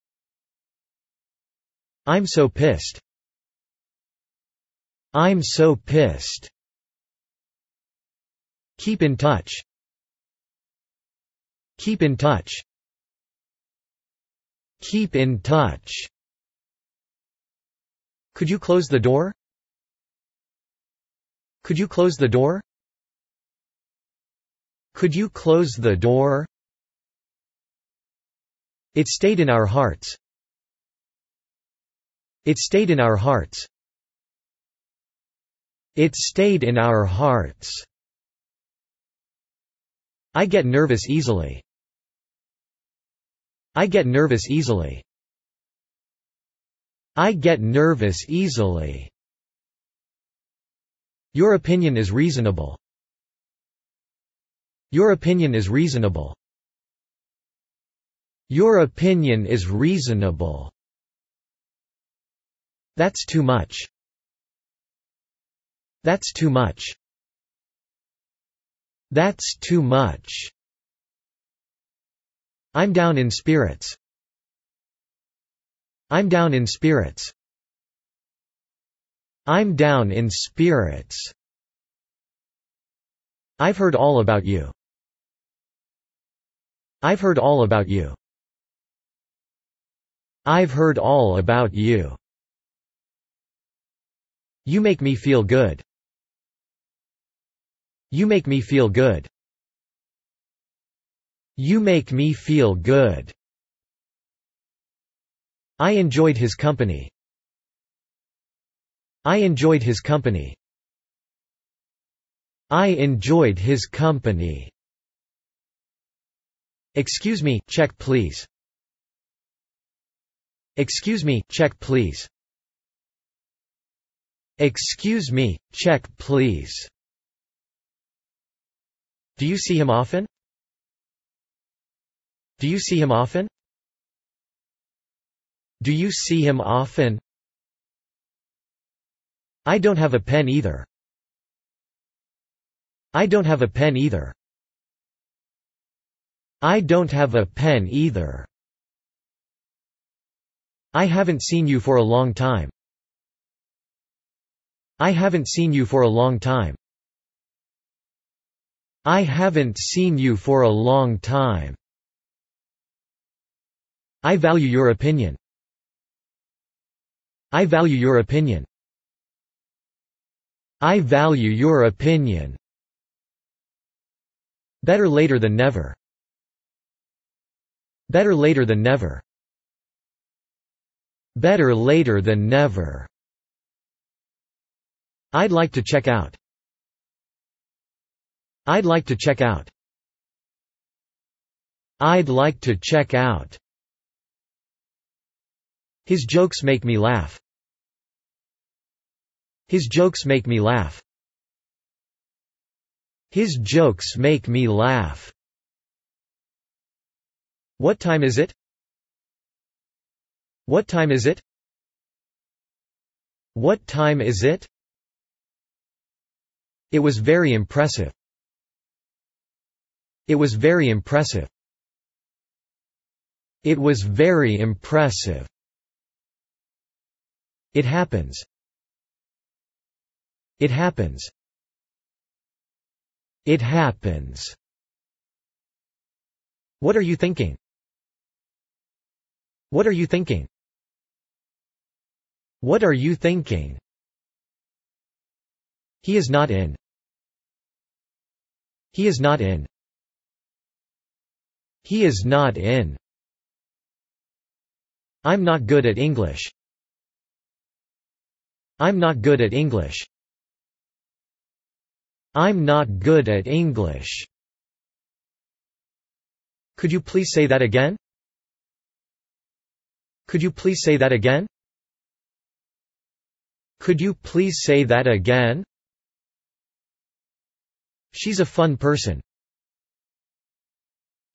I'm so pissed. I'm so pissed. Keep in touch. Keep in touch. Keep in touch. Could you close the door? Could you close the door? Could you close the door? It stayed in our hearts. It stayed in our hearts. It stayed in our hearts. I get nervous easily. I get nervous easily. I get nervous easily. Your opinion is reasonable. Your opinion is reasonable. Your opinion is reasonable. That's too much. That's too much. That's too much. I'm down in spirits. I'm down in spirits. I'm down in spirits. I've heard all about you. I've heard all about you. I've heard all about you. You make me feel good. You make me feel good. You make me feel good. I enjoyed his company. I enjoyed his company. I enjoyed his company. Excuse me, check please. Excuse me, check please. Excuse me, check please. Do you see him often? Do you see him often? Do you see him often? I don't have a pen either. I don't have a pen either. I don't have a pen either. I haven't seen you for a long time. I haven't seen you for a long time. I haven't seen you for a long time. I value your opinion. I value your opinion. I value your opinion. Better later than never. Better later than never. Better later than never. I'd like to check out. I'd like to check out. I'd like to check out. His jokes make me laugh. His jokes make me laugh. His jokes make me laugh. What time is it? What time is it? What time is it? It was very impressive. It was very impressive. It was very impressive. It happens. It happens. It happens. What are you thinking? What are you thinking? What are you thinking? He is not in. He is not in. He is not in. I'm not good at English. I'm not good at English. I'm not good at English. Could you please say that again? Could you please say that again? Could you please say that again? She's a fun person.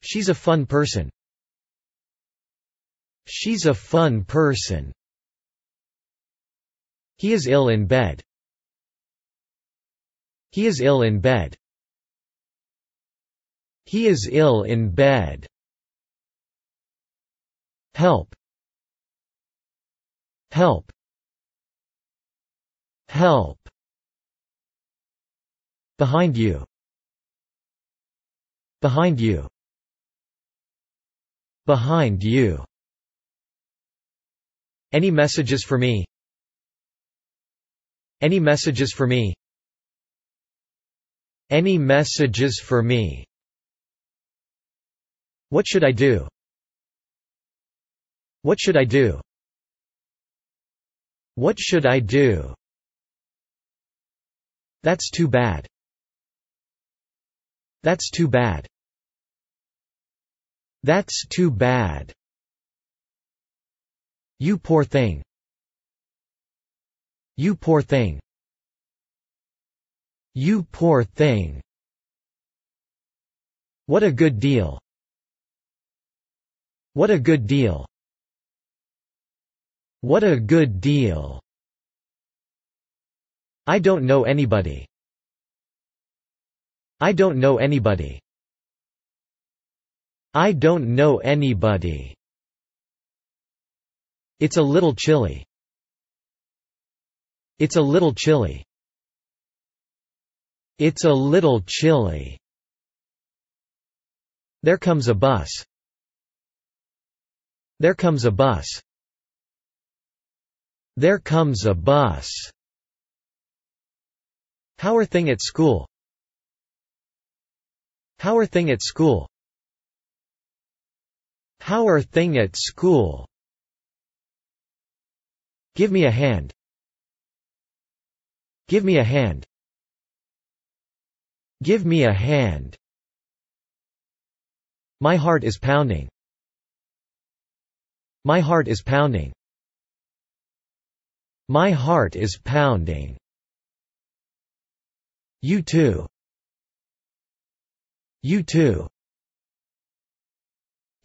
She's a fun person. She's a fun person. He is ill in bed. He is ill in bed. He is ill in bed. Help. Help. Help. Behind you. Behind you. Behind you. Any messages for me? Any messages for me? Any messages for me? What should I do? What should I do? What should I do? That's too bad. That's too bad. That's too bad. You poor thing. You poor thing. You poor thing. What a good deal. What a good deal. What a good deal. I don't know anybody. I don't know anybody. I don't know anybody. It's a little chilly. It's a little chilly. It's a little chilly. There comes a bus. There comes a bus. There comes a bus. How are thing at school? How are thing at school? How are thing at school? Give me a hand. Give me a hand. Give me a hand. My heart is pounding. My heart is pounding. My heart is pounding. You too. U2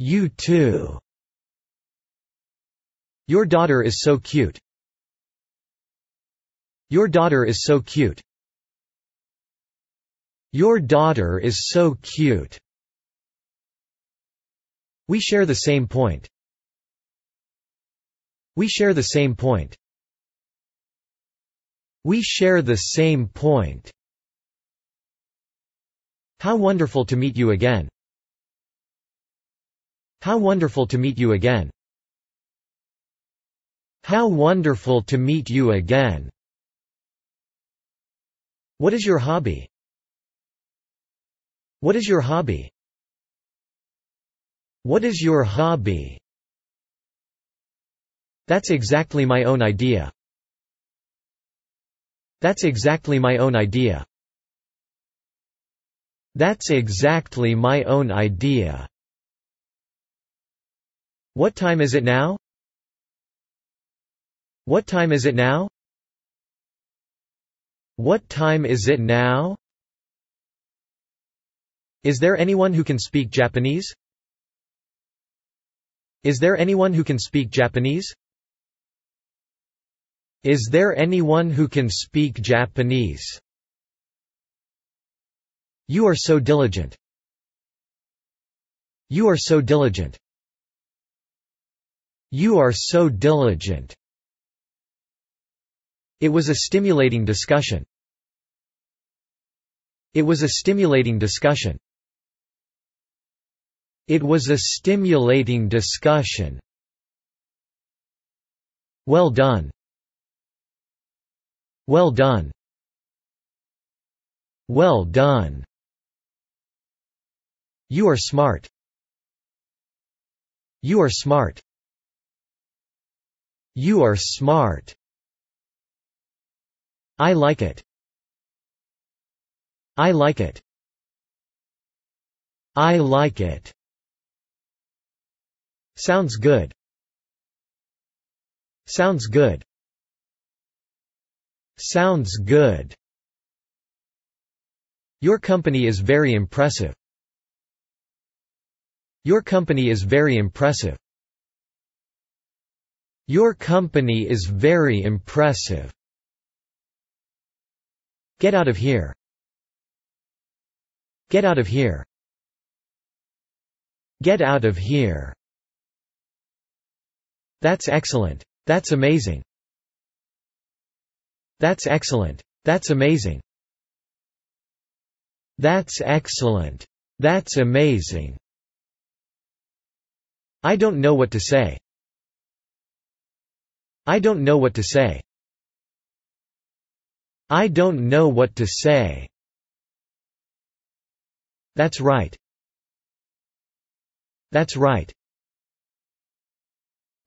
U2 Your daughter is so cute. Your daughter is so cute. Your daughter is so cute. We share the same point. We share the same point. We share the same point. How wonderful to meet you again. How wonderful to meet you again. How wonderful to meet you again. What is your hobby? What is your hobby? What is your hobby? That's exactly my own idea. That's exactly my own idea. That's exactly my own idea. What time is it now? What time is it now? What time is it now? Is there anyone who can speak Japanese? Is there anyone who can speak Japanese? Is there anyone who can speak Japanese? You are so diligent. You are so diligent. You are so diligent. It was a stimulating discussion. It was a stimulating discussion. It was a stimulating discussion. Well done. Well done. Well done. You are smart. You are smart. You are smart. I like it. I like it. I like it. Sounds good. Sounds good. Sounds good. Your company is very impressive. Your company is very impressive. Your company is very impressive. Get out of here. Get out of here. Get out of here. That's excellent. That's amazing. That's excellent. That's amazing. That's excellent. That's amazing. I don't know what to say. I don't know what to say. I don't know what to say. That's right. That's right.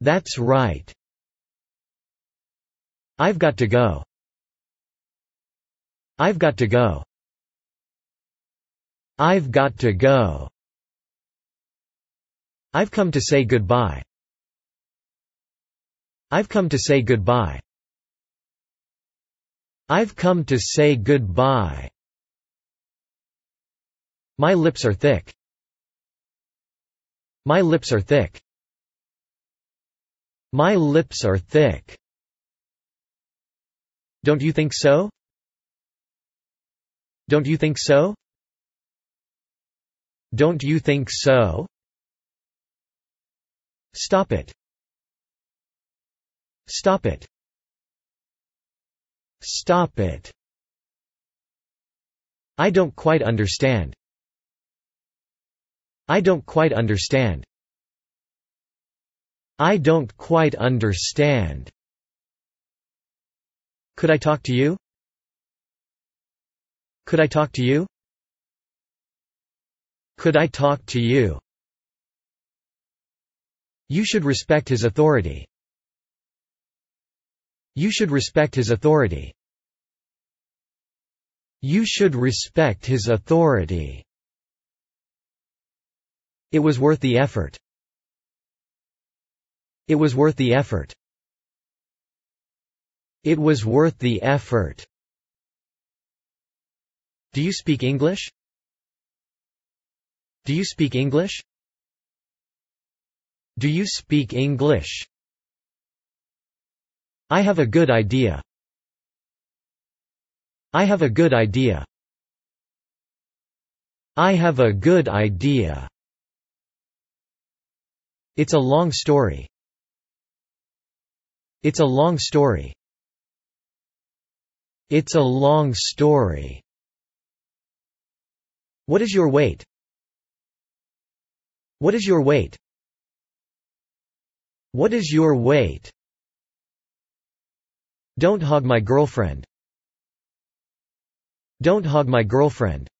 That's right. I've got to go. I've got to go. I've got to go. I've come to say goodbye. I've come to say goodbye. I've come to say goodbye. My lips are thick. My lips are thick. My lips are thick. Don't you think so? Don't you think so? Don't you think so? Stop it. Stop it. Stop it. I don't quite understand. I don't quite understand. I don't quite understand. Could I talk to you? Could I talk to you? Could I talk to you? You should respect his authority. You should respect his authority. You should respect his authority. It was worth the effort. It was worth the effort. It was worth the effort. Do you speak English? Do you speak English? Do you speak English? I have a good idea. I have a good idea. I have a good idea. It's a long story. It's a long story. It's a long story. What is your weight? What is your weight? What is your weight? Don't hog my girlfriend. Don't hog my girlfriend.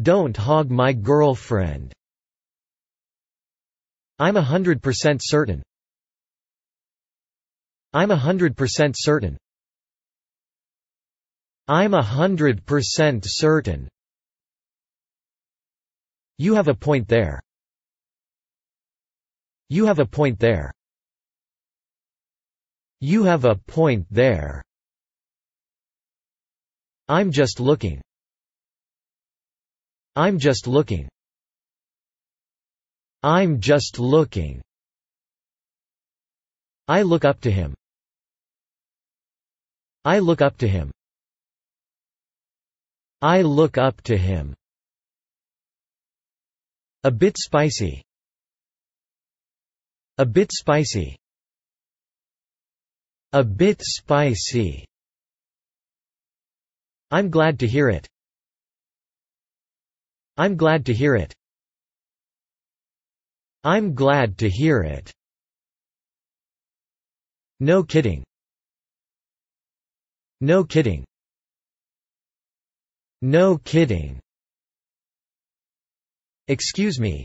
Don't hog my girlfriend. I'm a hundred percent certain. I'm a hundred percent certain. I'm a hundred percent certain. You have a point there. You have a point there. You have a point there. I'm just looking. I'm just looking. I'm just looking. I look up to him. I look up to him. I look up to him. A bit spicy. A bit spicy. A bit spicy. I'm glad to hear it. I'm glad to hear it. I'm glad to hear it. No kidding. No kidding. No kidding. Excuse me.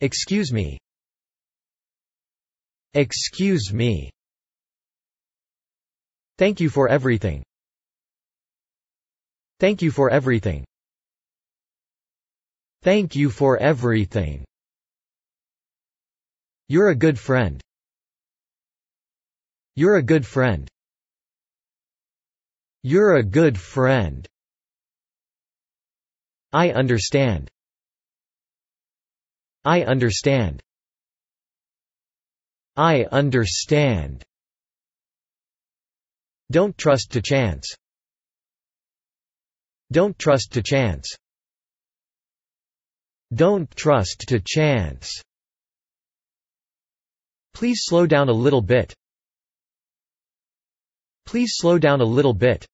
Excuse me. Excuse me. Thank you for everything. Thank you for everything. Thank you for everything. You're a good friend. You're a good friend. You're a good friend. I understand. I understand. I understand. Don't trust to chance. Don't trust to chance. Don't trust to chance. Please slow down a little bit. Please slow down a little bit.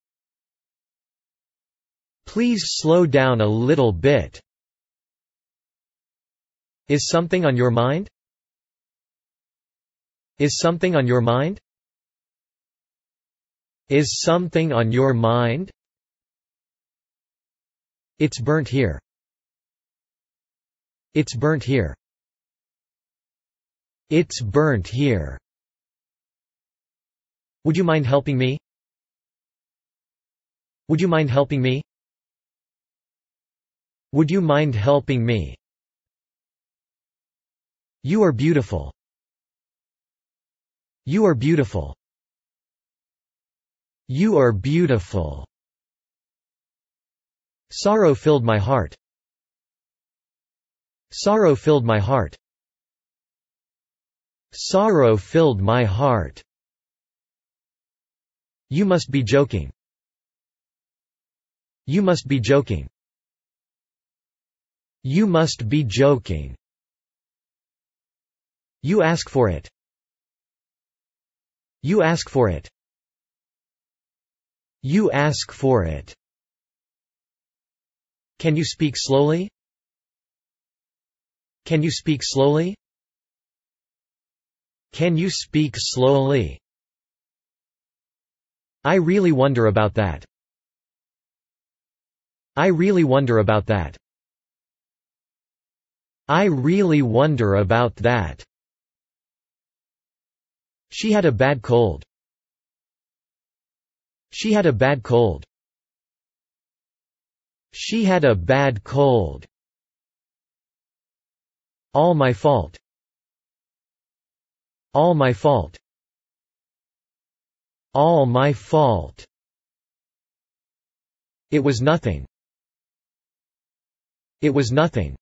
Please slow down a little bit. Is something on your mind? Is something on your mind? Is something on your mind? It's burnt here. It's burnt here. It's burnt here. Would you mind helping me? Would you mind helping me? Would you mind helping me? You are beautiful. You are beautiful. You are beautiful. Sorrow filled my heart. Sorrow filled my heart. Sorrow filled my heart. You must be joking. You must be joking. You must be joking. You ask for it. You ask for it. You ask for it. Can you speak slowly? Can you speak slowly? Can you speak slowly? I really wonder about that. I really wonder about that. I really wonder about that. She had a bad cold. She had a bad cold. She had a bad cold. All my fault. All my fault. All my fault. It was nothing. It was nothing.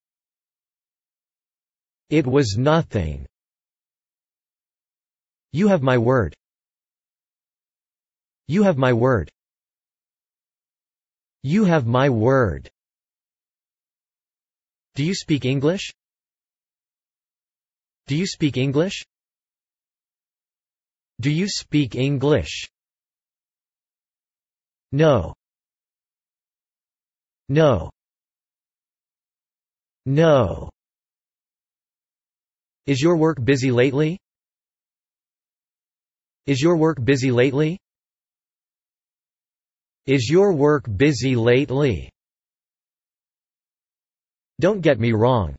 It was nothing. You have my word. You have my word. You have my word. Do you speak English? Do you speak English? Do you speak English? No. No. No. Is your work busy lately? Is your work busy lately? Is your work busy lately? Don't get me wrong.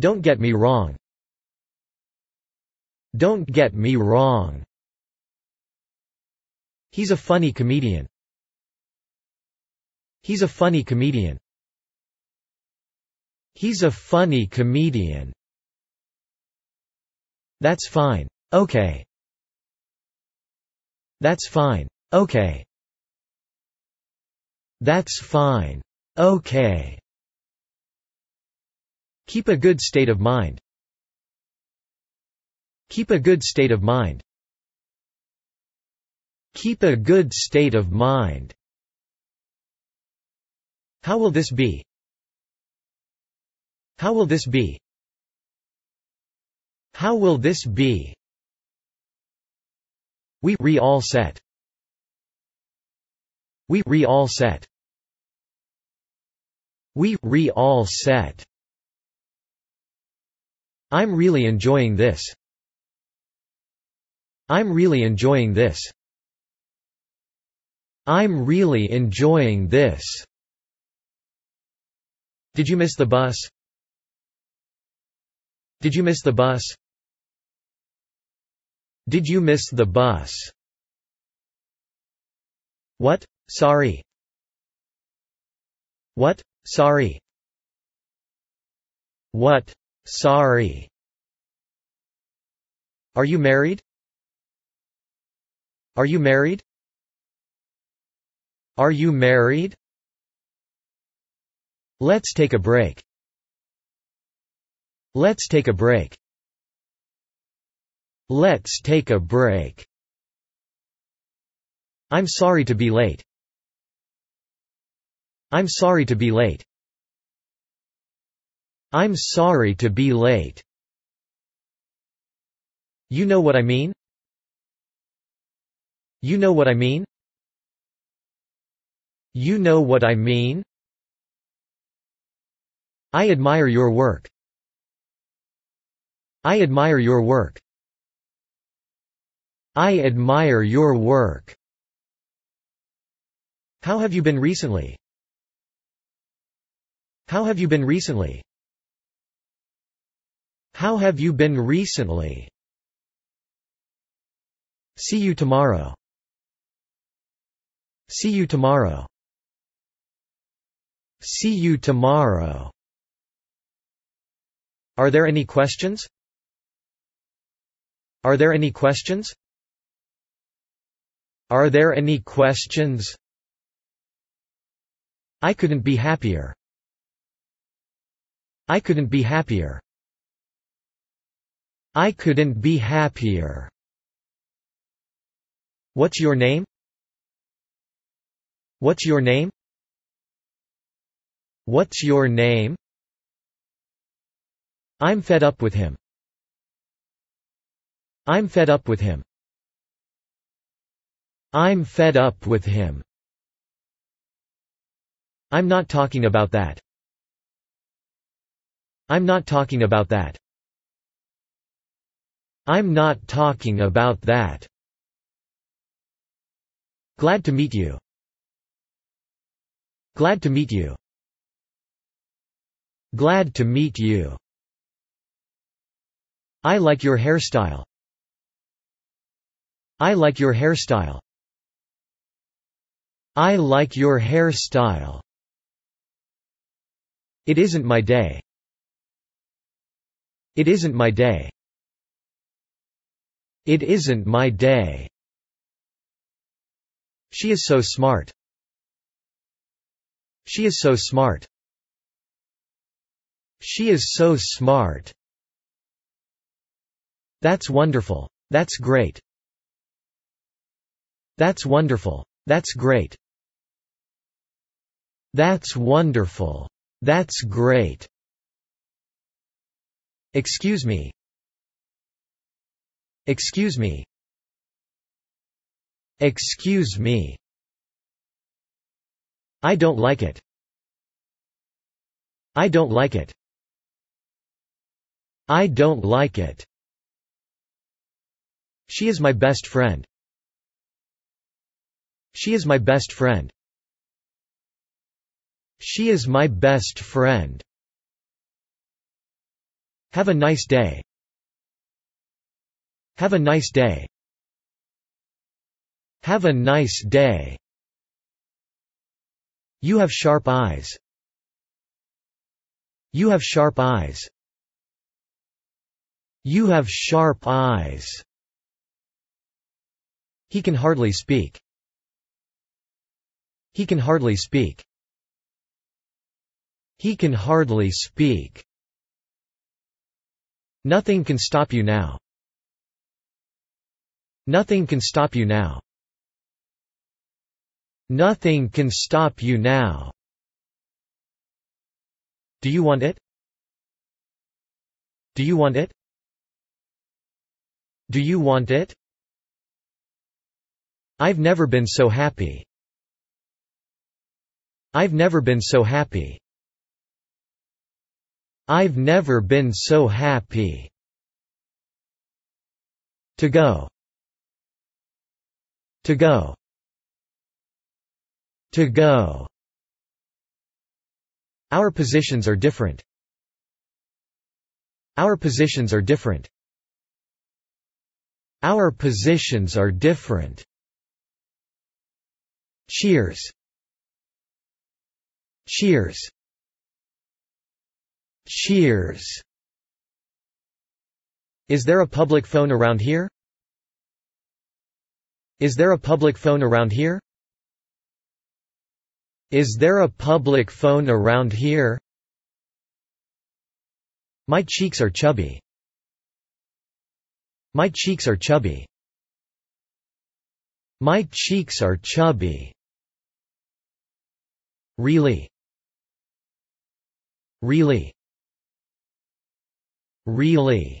Don't get me wrong. Don't get me wrong. He's a funny comedian. He's a funny comedian. He's a funny comedian. That's fine. Okay. That's fine. Okay. That's fine. Okay. Keep a good state of mind. Keep a good state of mind. Keep a good state of mind. How will this be? How will this be? How will this be? We re all set. We re all set. We re all set. I'm really enjoying this. I'm really enjoying this. I'm really enjoying this. Did you miss the bus? Did you miss the bus? Did you miss the bus? What? Sorry. What? Sorry. What? Sorry. Are you married? Are you married? Are you married? Let's take a break. Let's take a break. Let's take a break. I'm sorry to be late. I'm sorry to be late. I'm sorry to be late. You know what I mean? You know what I mean? You know what I mean? I admire your work. I admire your work. I admire your work. How have you been recently? How have you been recently? How have you been recently? See you tomorrow. See you tomorrow. See you tomorrow. Are there any questions? Are there any questions? Are there any questions? I couldn't be happier. I couldn't be happier. I couldn't be happier. What's your name? What's your name? What's your name? I'm fed up with him. I'm fed up with him. I'm fed up with him. I'm not talking about that. I'm not talking about that. I'm not talking about that. Glad to meet you. Glad to meet you. Glad to meet you. I like your hairstyle. I like your hairstyle. I like your hairstyle. It isn't my day. It isn't my day. It isn't my day. She is so smart. She is so smart. She is so smart. That's wonderful. That's great. That's wonderful. That's great. That's wonderful. That's great. Excuse me. Excuse me. Excuse me. I don't like it. I don't like it. I don't like it. She is my best friend. She is my best friend. She is my best friend. Have a nice day. Have a nice day. Have a nice day. You have sharp eyes. You have sharp eyes. You have sharp eyes. He can hardly speak. He can hardly speak. He can hardly speak. Nothing can stop you now. Nothing can stop you now. Nothing can stop you now. Do you want it? Do you want it? Do you want it? I've never been so happy. I've never been so happy. I've never been so happy. To go. To go. To go. Our positions are different. Our positions are different. Our positions are different. Cheers. Cheers. Cheers. Is there a public phone around here? Is there a public phone around here? Is there a public phone around here? My cheeks are chubby. My cheeks are chubby. My cheeks are chubby. Really? Really? Really?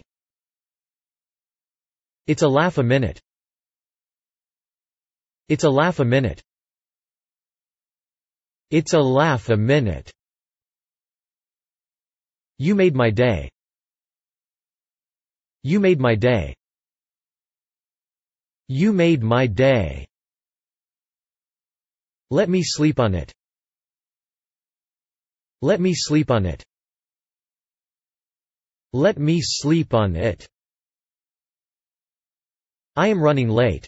It's a laugh a minute. It's a laugh a minute. It's a laugh a minute. You made my day. You made my day. You made my day. Let me sleep on it. Let me sleep on it. Let me sleep on it. I am running late.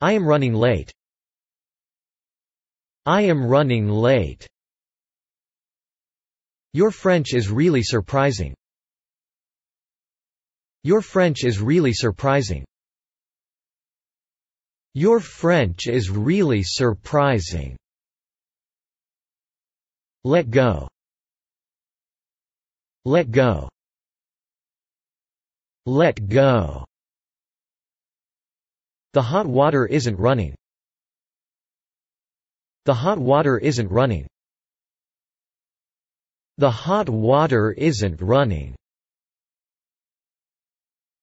I am running late. I am running late. Your French is really surprising. Your French is really surprising. Your French is really surprising. Let go. Let go. Let go. The hot water isn't running. The hot water isn't running. The hot water isn't running.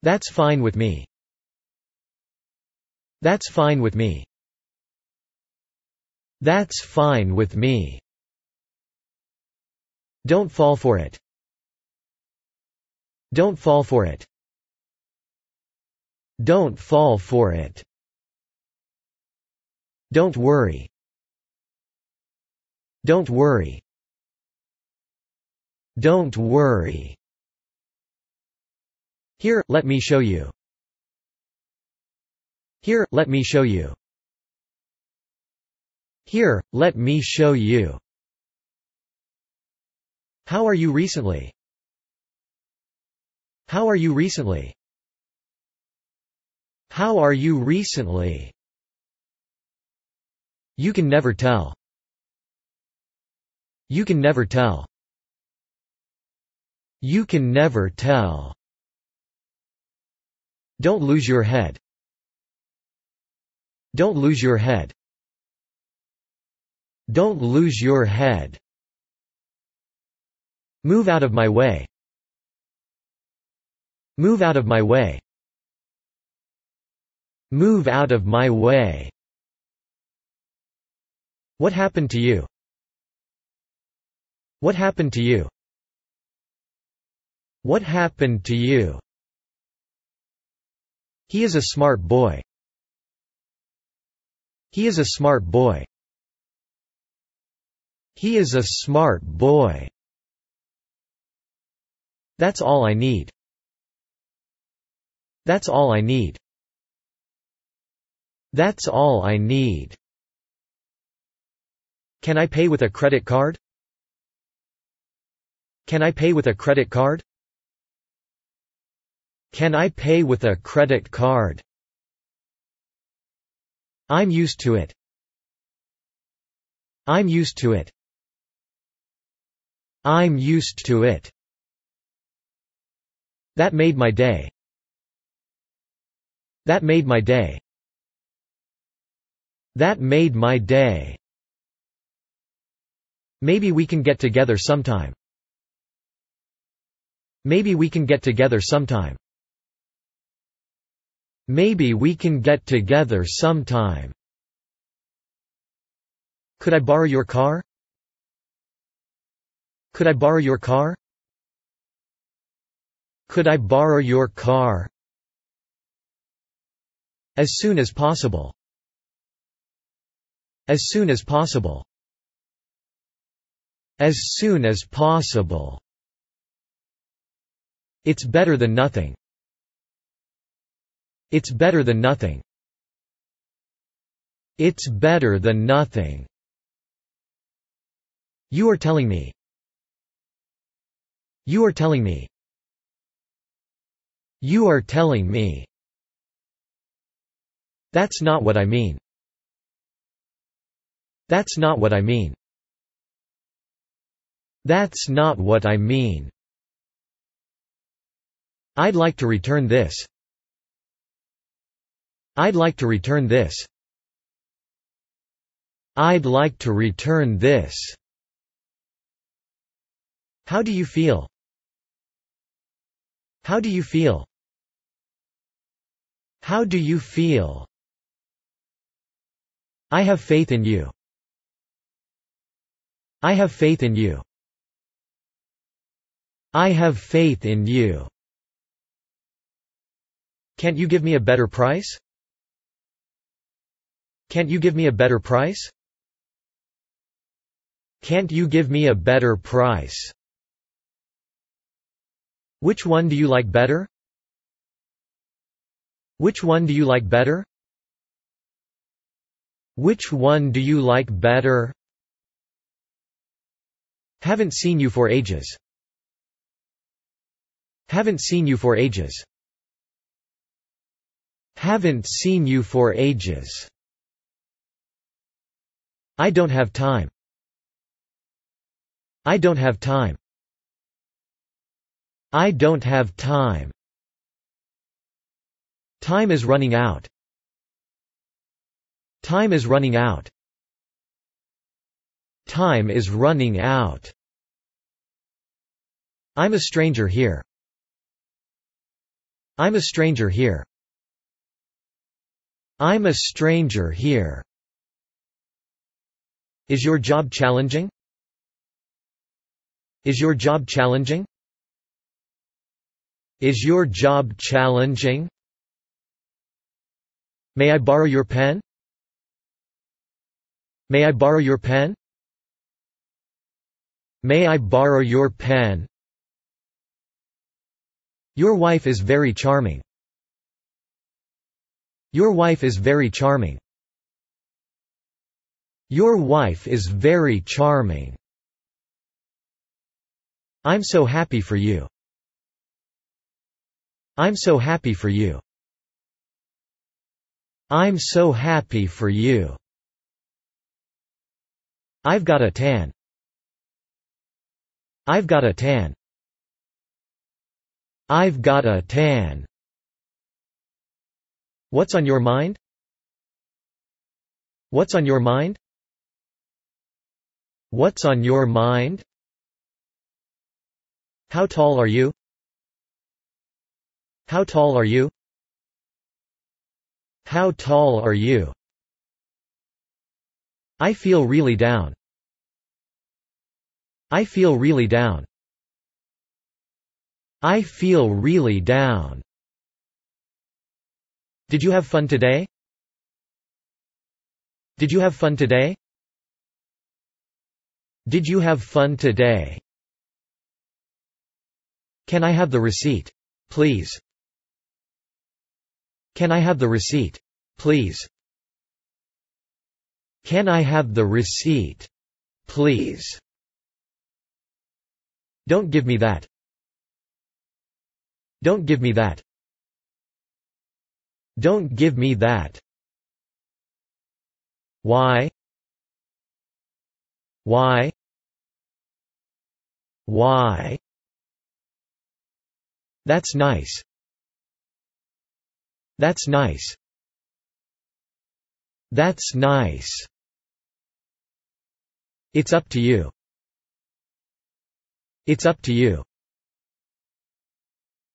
That's fine with me. That's fine with me. That's fine with me. Don't fall for it. Don't fall for it. Don't fall for it. Don't worry. Don't worry. Don't worry. Here, let me show you. Here, let me show you. Here, let me show you. How are you recently? How are you recently? How are you recently? You can never tell. You can never tell. You can never tell. Don't lose your head. Don't lose your head. Don't lose your head. Move out of my way. Move out of my way. Move out of my way. What happened to you? What happened to you? What happened to you? He is a smart boy. He is a smart boy. He is a smart boy. That's all I need. That's all I need. That's all I need. Can I pay with a credit card? Can I pay with a credit card? Can I pay with a credit card? I'm used to it. I'm used to it. I'm used to it. That made my day. That made my day. That made my day. Maybe we can get together sometime. Maybe we can get together sometime. Maybe we can get together sometime. Could I borrow your car? Could I borrow your car? Could I borrow your car? As soon as possible. As soon as possible. As soon as possible. It's better than nothing. It's better than nothing. It's better than nothing. You are telling me. You are telling me. You are telling me. That's not what I mean. That's not what I mean. That's not what I mean. I'd like to return this. I'd like to return this. I'd like to return this. How do you feel? How do you feel? How do you feel? I have faith in you. I have faith in you. I have faith in you. Can't you give me a better price? Can't you give me a better price? Can't you give me a better price? Which one do you like better? Which one do you like better? Which one do you like better? Haven't seen you for ages. Haven't seen you for ages. Haven't seen you for ages. I don't have time. I don't have time. I don't have time. Time is running out. Time is running out. Time is running out. I'm a stranger here. I'm a stranger here. I'm a stranger here. Is your job challenging? Is your job challenging? Is your job challenging? May I borrow your pen? May I borrow your pen? May I borrow your pen? Your wife is very charming. Your wife is very charming. Your wife is very charming. I'm so happy for you. I'm so happy for you. I'm so happy for you. I've got a tan. I've got a tan. I've got a tan. What's on your mind? What's on your mind? What's on your mind? How tall are you? How tall are you? How tall are you? I feel really down. I feel really down. I feel really down. Did you have fun today? Did you have fun today? Did you have fun today? Can I have the receipt? Please. Can I have the receipt? Please. Can I have the receipt? Please. Don't give me that. Don't give me that. Don't give me that. Why? Why? Why? That's nice. That's nice. That's nice. It's up to you. It's up to you.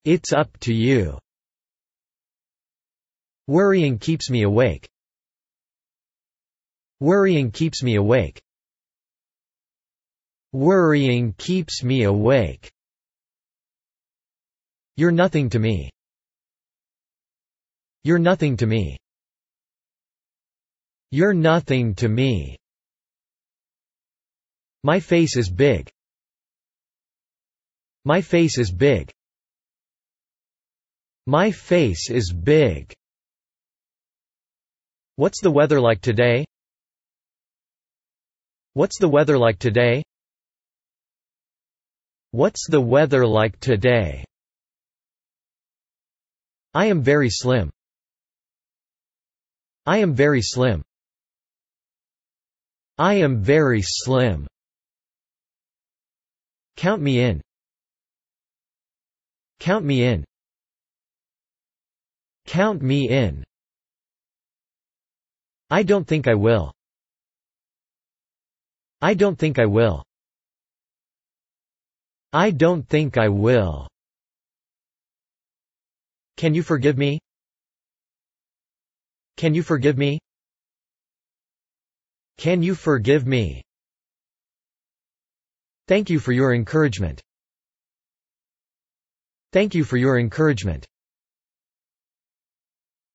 It's up to you. Worrying keeps me awake. Worrying keeps me awake. Worrying keeps me awake. You're nothing to me. You're nothing to me. You're nothing to me. My face is big. My face is big. My face is big. What's the weather like today? What's the weather like today? What's the weather like today? I am very slim. I am very slim. I am very slim. Count me in. Count me in. Count me in. I don't think I will. I don't think I will. I don't think I will. Can you forgive me? Can you forgive me? Can you forgive me? Thank you for your encouragement. Thank you for your encouragement.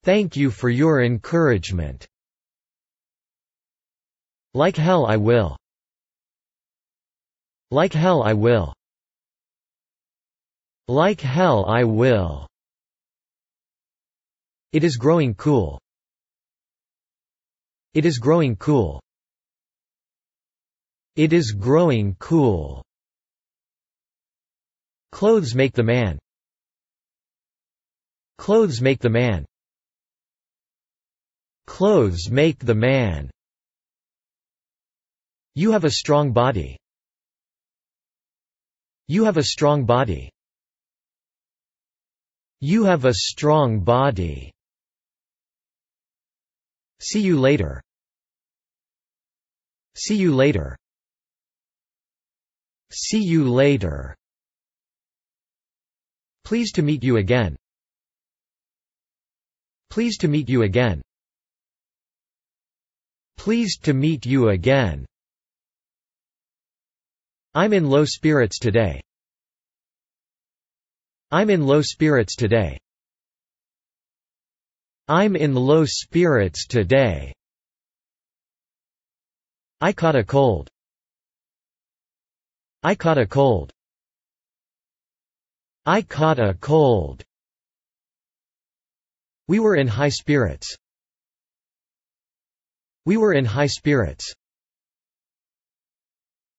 Thank you for your encouragement. Like hell I will. Like hell I will. Like hell I will. It is growing cool. It is growing cool. It is growing cool. Clothes make the man. Clothes make the man. Clothes make the man. You have a strong body. You have a strong body. You have a strong body. See you later. See you later. See you later. Pleased to meet you again. Pleased to meet you again. Pleased to meet you again. I'm in low spirits today. I'm in low spirits today. I'm in low spirits today. I caught a cold. I caught a cold. I caught a cold. We were in high spirits. We were in high spirits.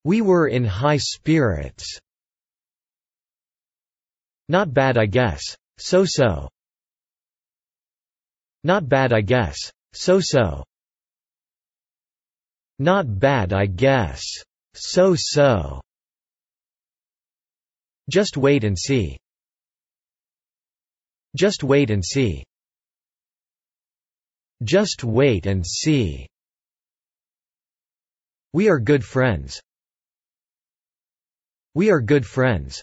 We were in high spirits. Not bad I guess. So-so. Not bad I guess. So-so. Not bad I guess. So-so. Just wait and see. Just wait and see. Just wait and see. We are good friends. We are good friends.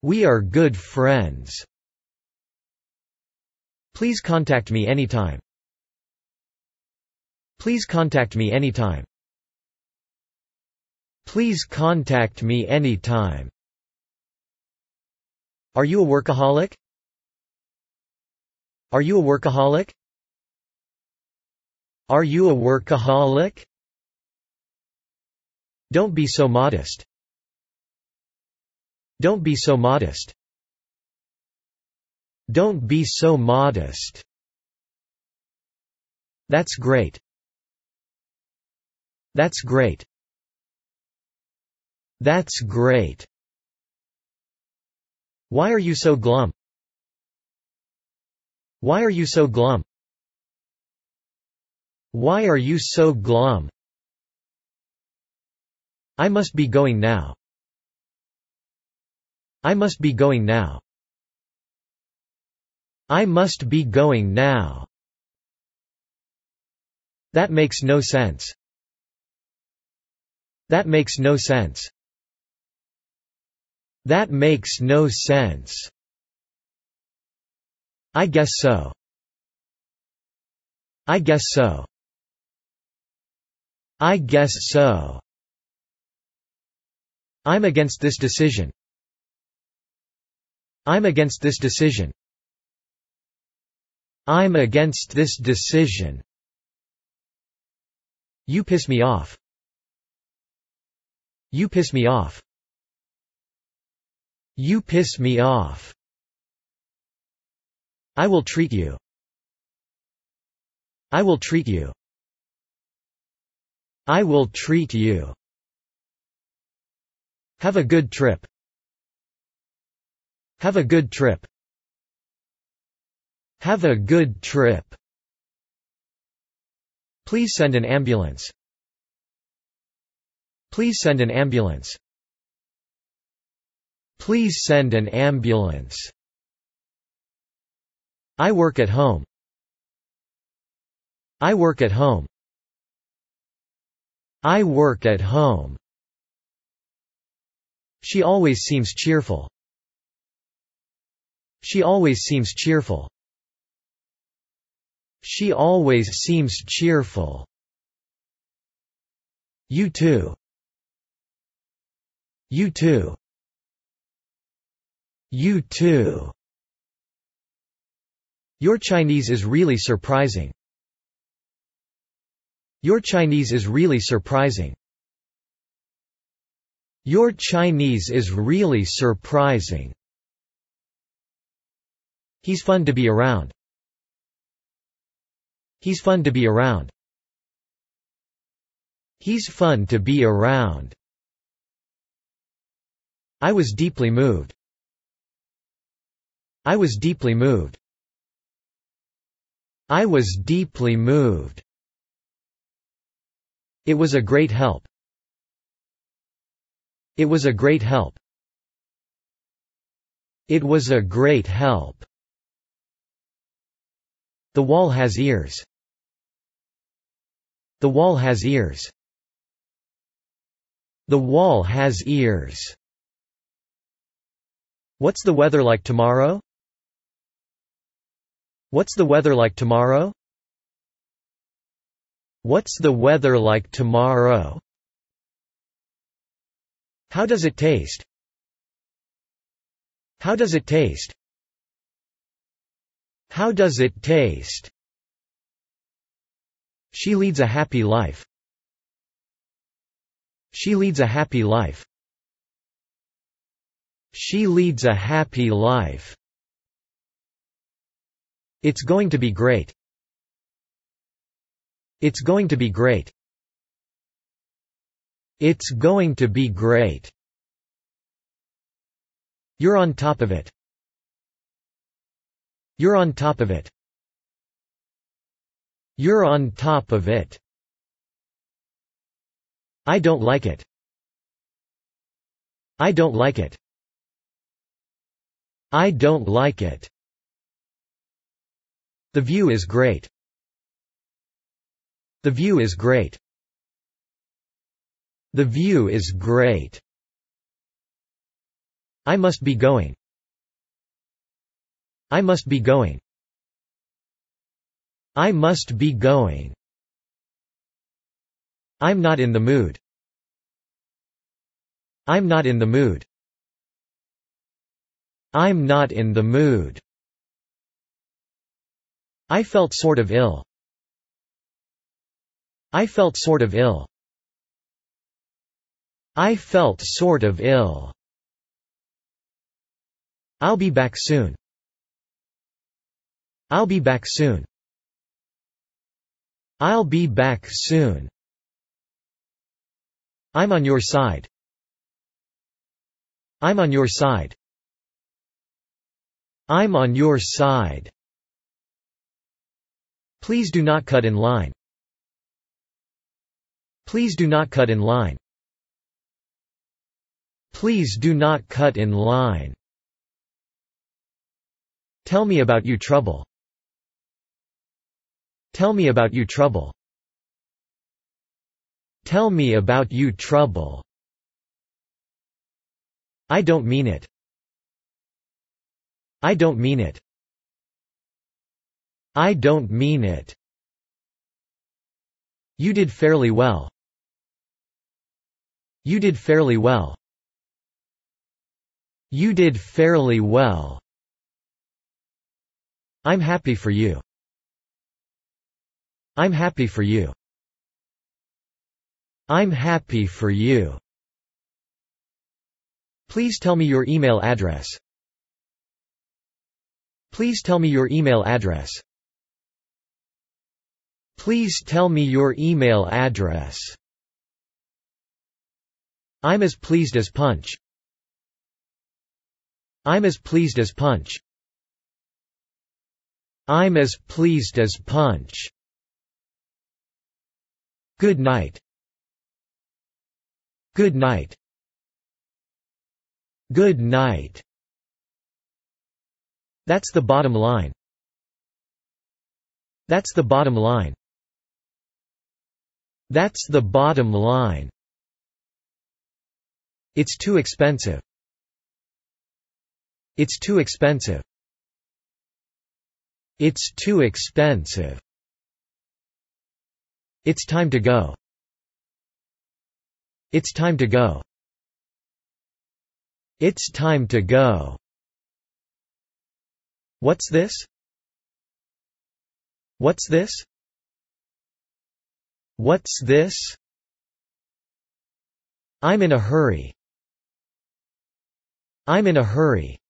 We are good friends. Please contact me anytime. Please contact me anytime. Please contact me anytime. Are you a workaholic? Are you a workaholic? Are you a workaholic? Don't be so modest. Don't be so modest. Don't be so modest. That's great. That's great. That's great. Why are you so glum? Why are you so glum? Why are you so glum? I must be going now. I must be going now. I must be going now. That makes no sense. That makes no sense. That makes no sense. I guess so. I guess so. I guess so. I'm against this decision. I'm against this decision. I'm against this decision. You piss me off. You piss me off. You piss me off. I will treat you. I will treat you. I will treat you. Have a good trip. Have a good trip. Have a good trip. Please send an ambulance. Please send an ambulance. Please send an ambulance. I work at home. I work at home. I work at home. She always seems cheerful. She always seems cheerful. She always seems cheerful. You too. You too. You too. Your Chinese is really surprising. Your Chinese is really surprising. Your Chinese is really surprising. He's fun to be around. He's fun to be around. He's fun to be around. I was deeply moved. I was deeply moved. I was deeply moved. It was a great help. It was a great help. It was a great help. The wall has ears. The wall has ears. The wall has ears. What's the weather like tomorrow? What's the weather like tomorrow? What's the weather like tomorrow? How does it taste? How does it taste? How does it taste? She leads a happy life. She leads a happy life. She leads a happy life. It's going to be great. It's going to be great. It's going to be great. You're on top of it. You're on top of it. You're on top of it. I don't like it. I don't like it. I don't like it. The view is great. The view is great. The view is great. I must be going. I must be going. I must be going. I'm not in the mood. I'm not in the mood. I'm not in the mood. I felt sort of ill. I felt sort of ill. I felt sort of ill. I'll be back soon. I'll be back soon. I'll be back soon. I'm on your side. I'm on your side. I'm on your side. Please do not cut in line. Please do not cut in line. Please do not cut in line. Tell me about you trouble. Tell me about you trouble. Tell me about you trouble. I don't mean it. I don't mean it. I don't mean it. You did fairly well. You did fairly well. You did fairly well. I'm happy for you. I'm happy for you. I'm happy for you. Please tell me your email address. Please tell me your email address. Please tell me your email address. I'm as pleased as punch. I'm as pleased as punch. I'm as pleased as punch. Good night. Good night. Good night. That's the bottom line. That's the bottom line. That's the bottom line. It's too expensive. It's too expensive. It's too expensive. It's time to go. It's time to go. It's time to go. What's this? What's this? What's this? I'm in a hurry. I'm in a hurry.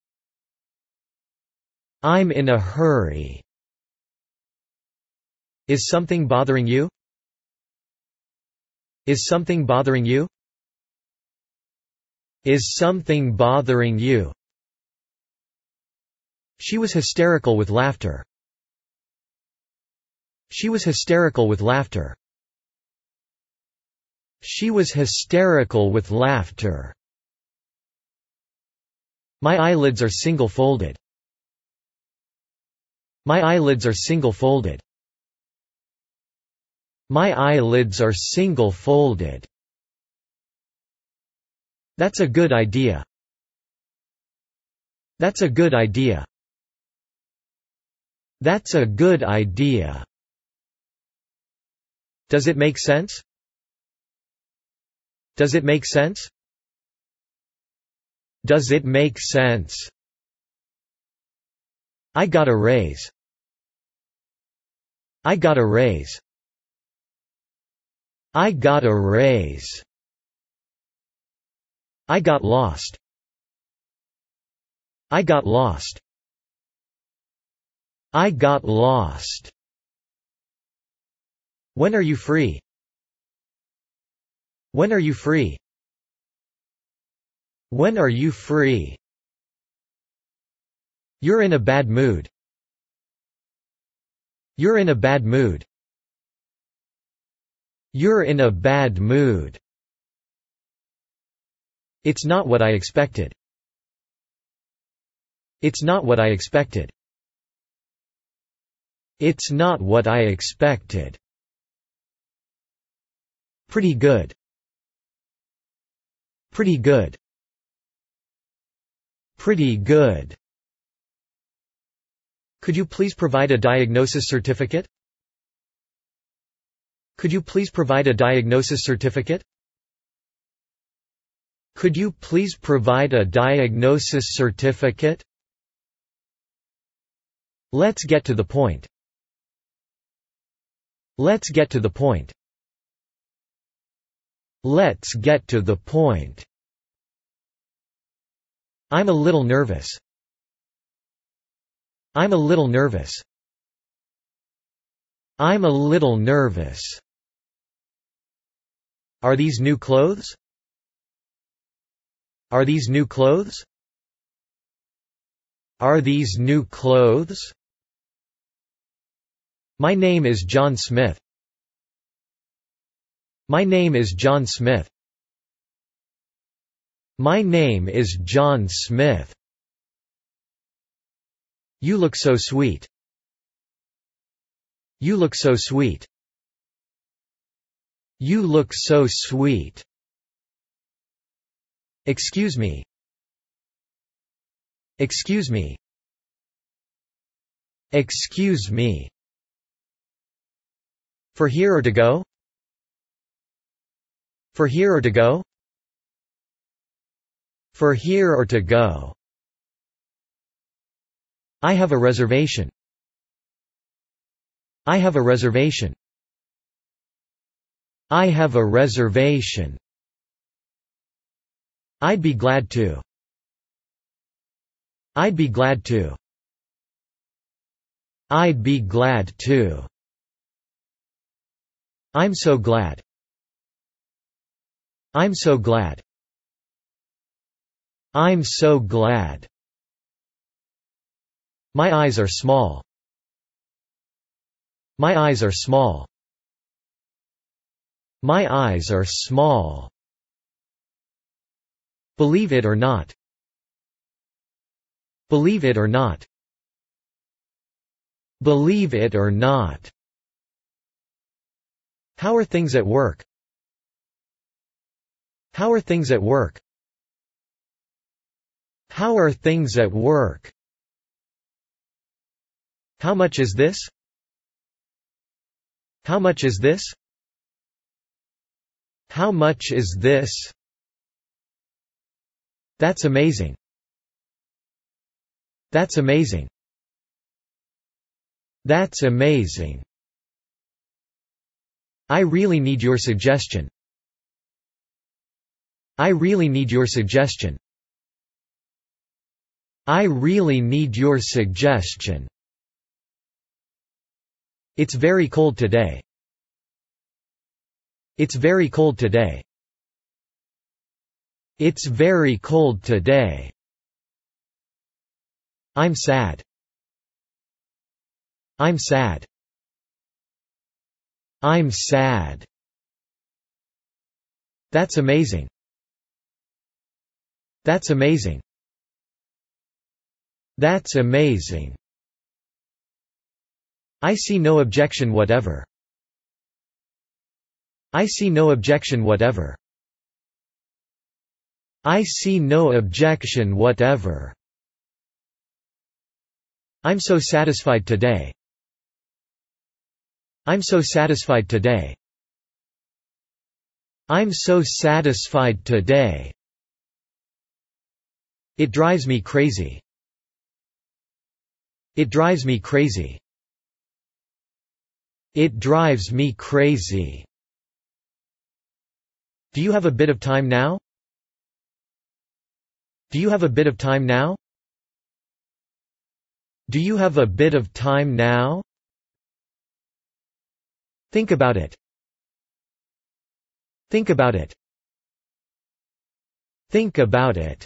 I'm in a hurry. Is something bothering you? Is something bothering you? Is something bothering you? She was hysterical with laughter. She was hysterical with laughter. She was hysterical with laughter. My eyelids are single-folded. My eyelids are single-folded. My eyelids are single-folded. That's a good idea. That's a good idea. That's a good idea. Does it make sense? Does it make sense? Does it make sense? I got a raise. I got a raise. I got a raise. I got lost. I got lost. I got lost. When are you free? When are you free? When are you free? You're in a bad mood. You're in a bad mood. You're in a bad mood. It's not what I expected. It's not what I expected. It's not what I expected. Pretty good. Pretty good. Pretty good. Could you please provide a diagnosis certificate? Could you please provide a diagnosis certificate? Could you please provide a diagnosis certificate? Let's get to the point. Let's get to the point. Let's get to the point. I'm a little nervous. I'm a little nervous. I'm a little nervous. Are these new clothes? Are these new clothes? Are these new clothes? My name is John Smith. My name is John Smith. My name is John Smith. You look so sweet. You look so sweet. You look so sweet. Excuse me. Excuse me. Excuse me. For here or to go? For here or to go? For here or to go. I have a reservation. I have a reservation. I have a reservation. I'd be glad to. I'd be glad to. I'd be glad to. I'm so glad. I'm so glad. I'm so glad. My eyes are small. My eyes are small. My eyes are small. Believe it or not. Believe it or not. Believe it or not. How are things at work? How are things at work? How are things at work? How much is this? How much is this? How much is this? That's amazing. That's amazing. That's amazing. I really need your suggestion. I really need your suggestion. I really need your suggestion. It's very cold today. It's very cold today. It's very cold today. I'm sad. I'm sad. I'm sad. That's amazing. That's amazing. That's amazing. I see no objection whatever. I see no objection whatever. I see no objection whatever. I'm so satisfied today. I'm so satisfied today. I'm so satisfied today. It drives me crazy. It drives me crazy. It drives me crazy. Do you have a bit of time now? Do you have a bit of time now? Do you have a bit of time now? Think about it. Think about it. Think about it.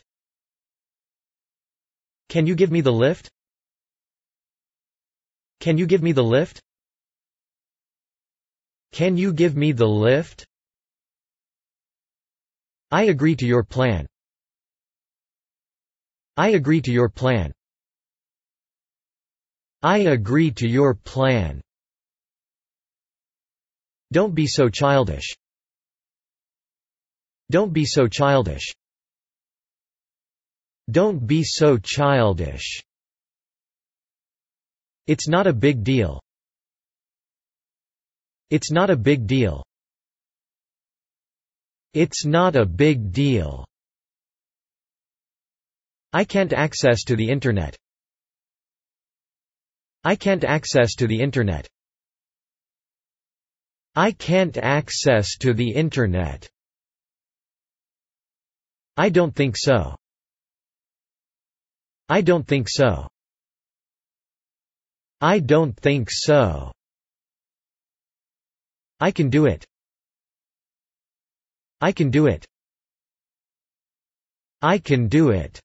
Can you give me the lift? Can you give me the lift? Can you give me the lift? I agree to your plan. I agree to your plan. I agree to your plan. Don't be so childish. Don't be so childish. Don't be so childish. It's not a big deal. It's not a big deal. It's not a big deal. I can't access to the internet. I can't access to the internet. I can't access to the internet. I don't think so. I don't think so. I don't think so. I can do it. I can do it. I can do it.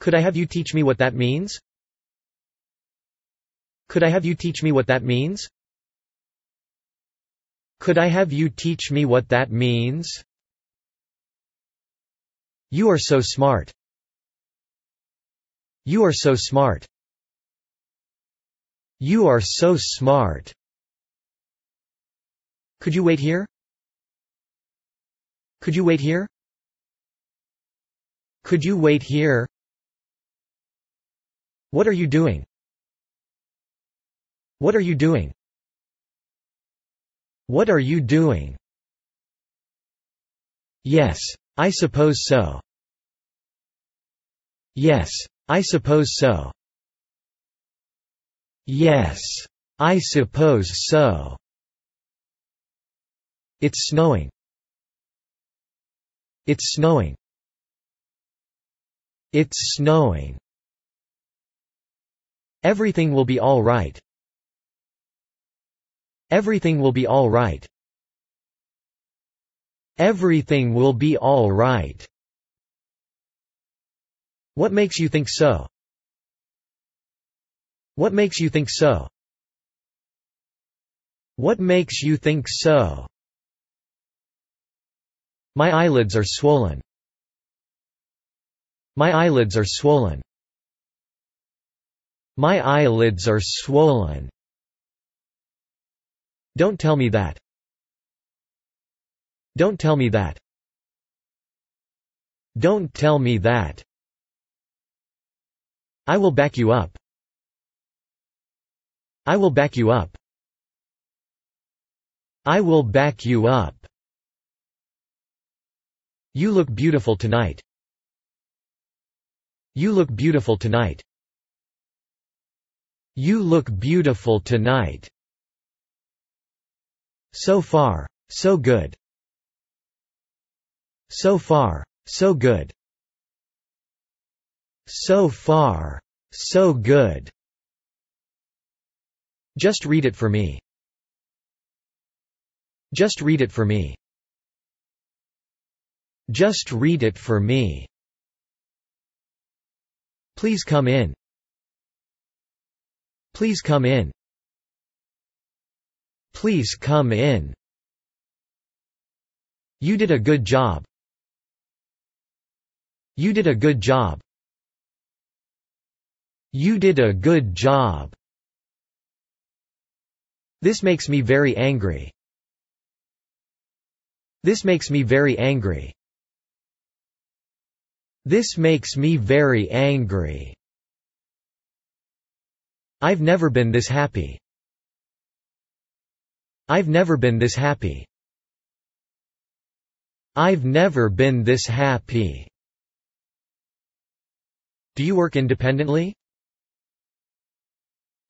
Could I have you teach me what that means? Could I have you teach me what that means? Could I have you teach me what that means? You are so smart. You are so smart. You are so smart. Could you wait here? Could you wait here? Could you wait here? What are you doing? What are you doing? What are you doing? Yes, I suppose so. Yes, I suppose so. Yes. I suppose so. It's snowing. It's snowing. It's snowing. Everything will be all right. Everything will be all right. Everything will be all right. What makes you think so? What makes you think so? What makes you think so? My eyelids are swollen. My eyelids are swollen. My eyelids are swollen. Don't tell me that. Don't tell me that. Don't tell me that. I will back you up. I will back you up. I will back you up. You look beautiful tonight. You look beautiful tonight. You look beautiful tonight. So far, so good. So far, so good. So far, so good. Just read it for me. Just read it for me. Just read it for me. Please come in. Please come in. Please come in. You did a good job. You did a good job. You did a good job. This makes me very angry. This makes me very angry. This makes me very angry. I've never been this happy. I've never been this happy. I've never been this happy. Do you work independently?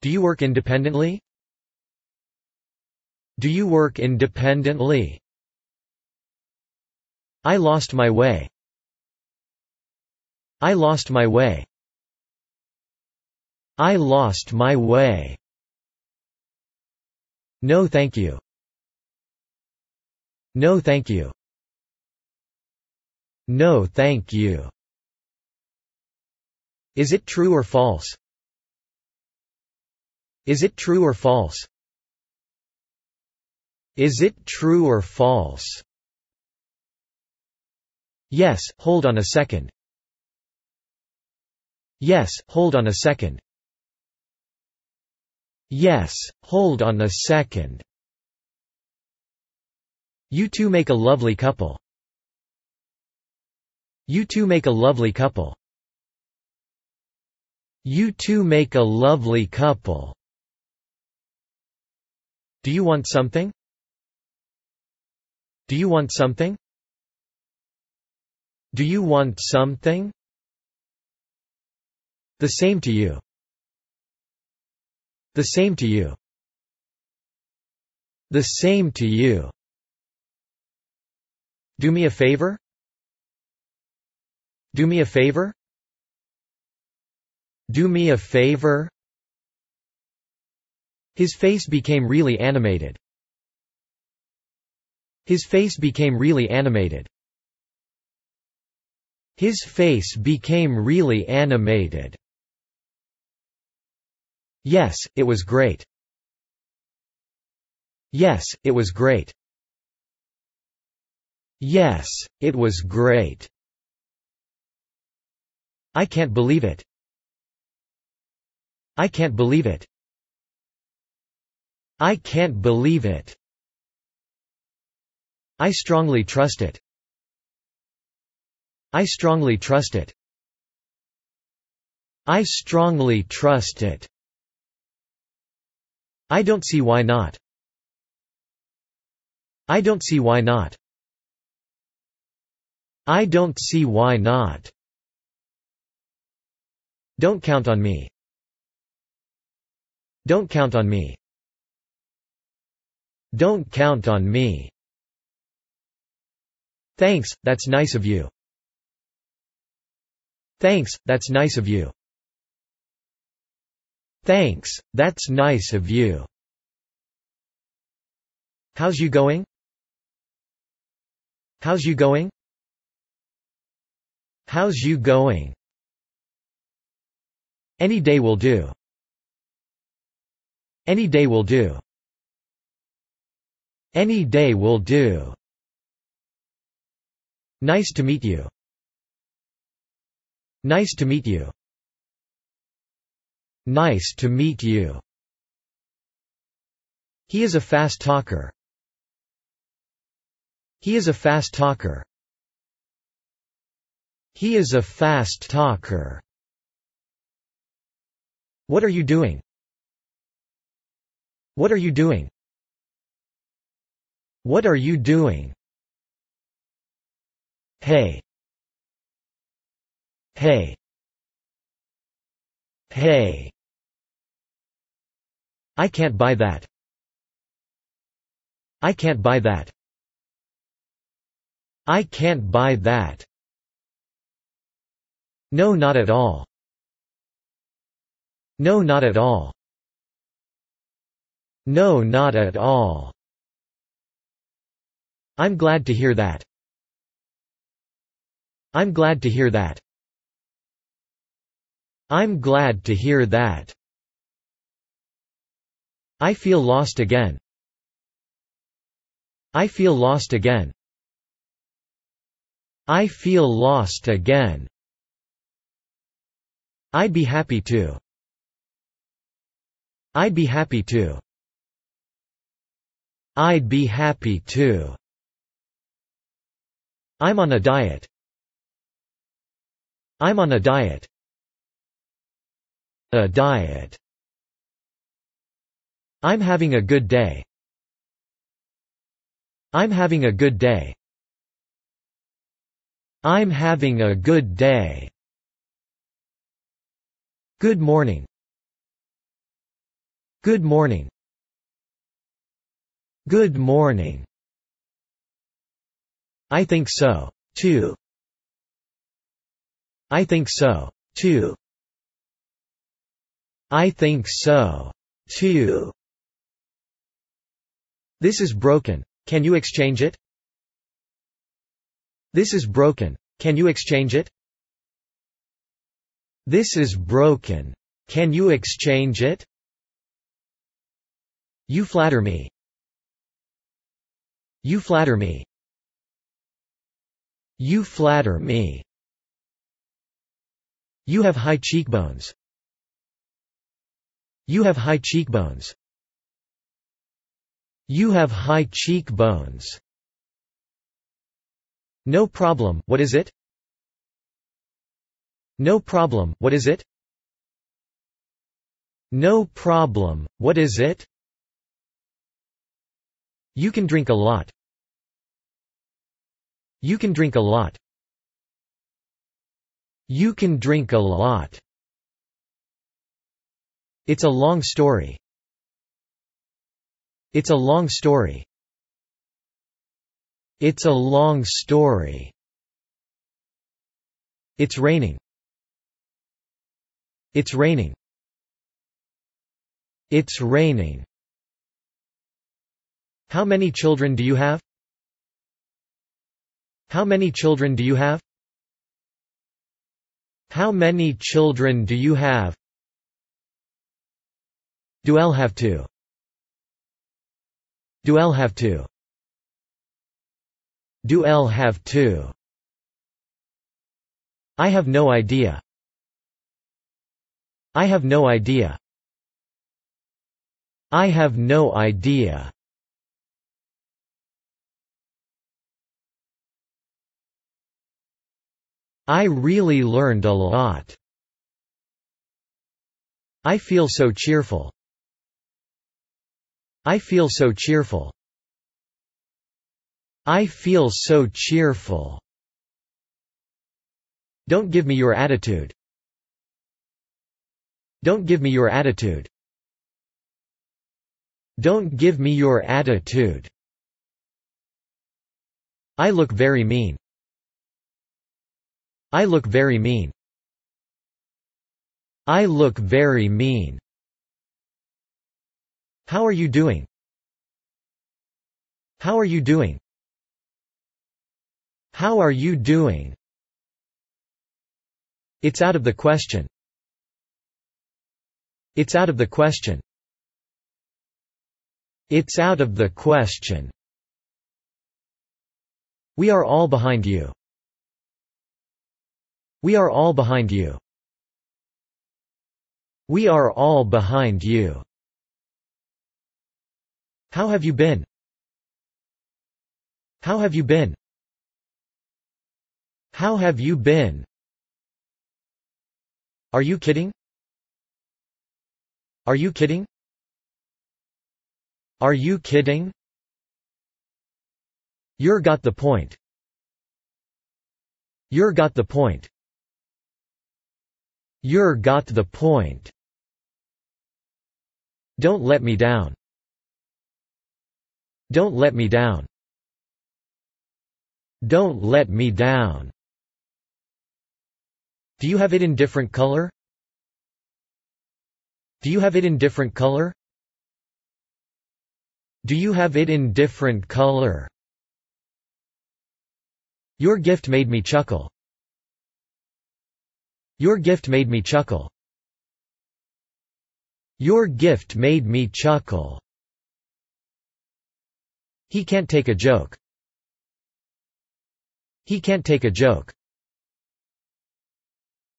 Do you work independently? Do you work independently? I lost my way. I lost my way. I lost my way. No thank you. No thank you. No thank you. Is it true or false? Is it true or false? Is it true or false? Yes, hold on a second. Yes, hold on a second. Yes, hold on a second. You two make a lovely couple. You two make a lovely couple. You two make a lovely couple. Do you want something? Do you want something? Do you want something? The same to you. The same to you. The same to you. Do me a favor? Do me a favor? Do me a favor? His face became really animated. His face became really animated. His face became really animated. Yes, it was great. Yes, it was great. Yes, it was great. I can't believe it. I can't believe it. I can't believe it. I strongly trust it. I strongly trust it. I strongly trust it. I don't see why not. I don't see why not. I don't see why not. Don't count on me. Don't count on me. Don't count on me. Thanks, that's nice of you. Thanks, that's nice of you. Thanks, that's nice of you. How's you going? How's you going? How's you going? Any day will do. Any day will do. Any day will do. Nice to meet you. Nice to meet you. Nice to meet you. He is a fast talker. He is a fast talker. He is a fast talker. What are you doing? What are you doing? What are you doing? Hey. Hey. Hey. I can't buy that. I can't buy that. I can't buy that. No not at all. No not at all. No not at all. I'm glad to hear that. I'm glad to hear that. I'm glad to hear that. I feel lost again. I feel lost again. I feel lost again. I'd be happy to. I'd be happy to. I'd be happy to. I'm on a diet. I'm on a diet. A diet. I'm having a good day. I'm having a good day. I'm having a good day. Good morning. Good morning. Good morning. I think so. Too. I think so. Too. I think so. Too. This is broken. Can you exchange it? This is broken. Can you exchange it? This is broken. Can you exchange it? You flatter me. You flatter me. You flatter me. You have high cheekbones. You have high cheekbones. You have high cheekbones. No problem, what is it? No problem, what is it? No problem, what is it? You can drink a lot. You can drink a lot. You can drink a lot. It's a long story. It's a long story. It's a long story. It's raining. It's raining. It's raining. How many children do you have? How many children do you have? How many children do you have? Do I have two? Do I have two? Do I have two? I have no idea. I have no idea. I have no idea. I really learned a lot. I feel so cheerful. I feel so cheerful. I feel so cheerful. Don't give me your attitude. Don't give me your attitude. Don't give me your attitude. I look very mean. I look very mean. I look very mean. How are you doing? How are you doing? How are you doing? It's out of the question. It's out of the question. It's out of the question. We are all behind you. We are all behind you. We are all behind you. How have you been? How have you been? How have you been? Are you kidding? Are you kidding? Are you kidding? You're got the point. You're got the point. You're got the point. Don't let me down. Don't let me down. Don't let me down. Do you have it in different color? Do you have it in different color? Do you have it in different color? Your gift made me chuckle. Your gift made me chuckle. Your gift made me chuckle. He can't take a joke. He can't take a joke.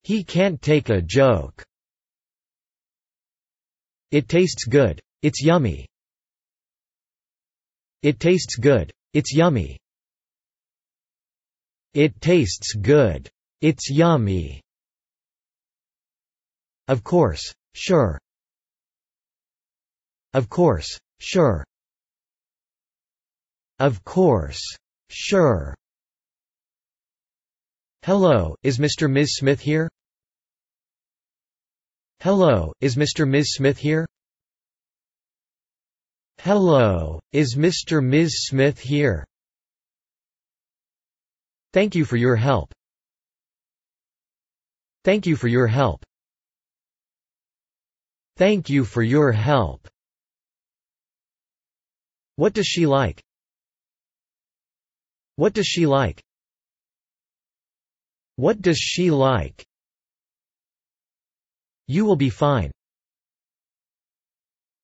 He can't take a joke. It tastes good. It's yummy. It tastes good. It's yummy. It tastes good. It's yummy. Of course. Sure. Of course. Sure. Of course. Sure. Hello, is Mr. Ms. Smith here? Hello, is Mr. Ms. Smith here? Hello, is Mr. Ms. Smith here? Thank you for your help. Thank you for your help. Thank you for your help. What does she like? What does she like? What does she like? You will be fine.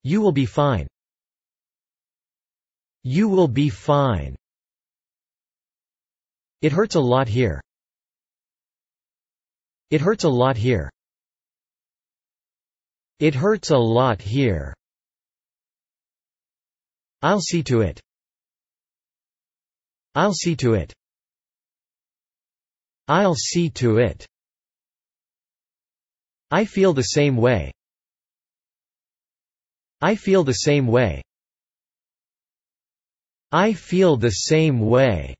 You will be fine. You will be fine. It hurts a lot here. It hurts a lot here. It hurts a lot here. I'll see to it. I'll see to it. I'll see to it. I feel the same way. I feel the same way. I feel the same way.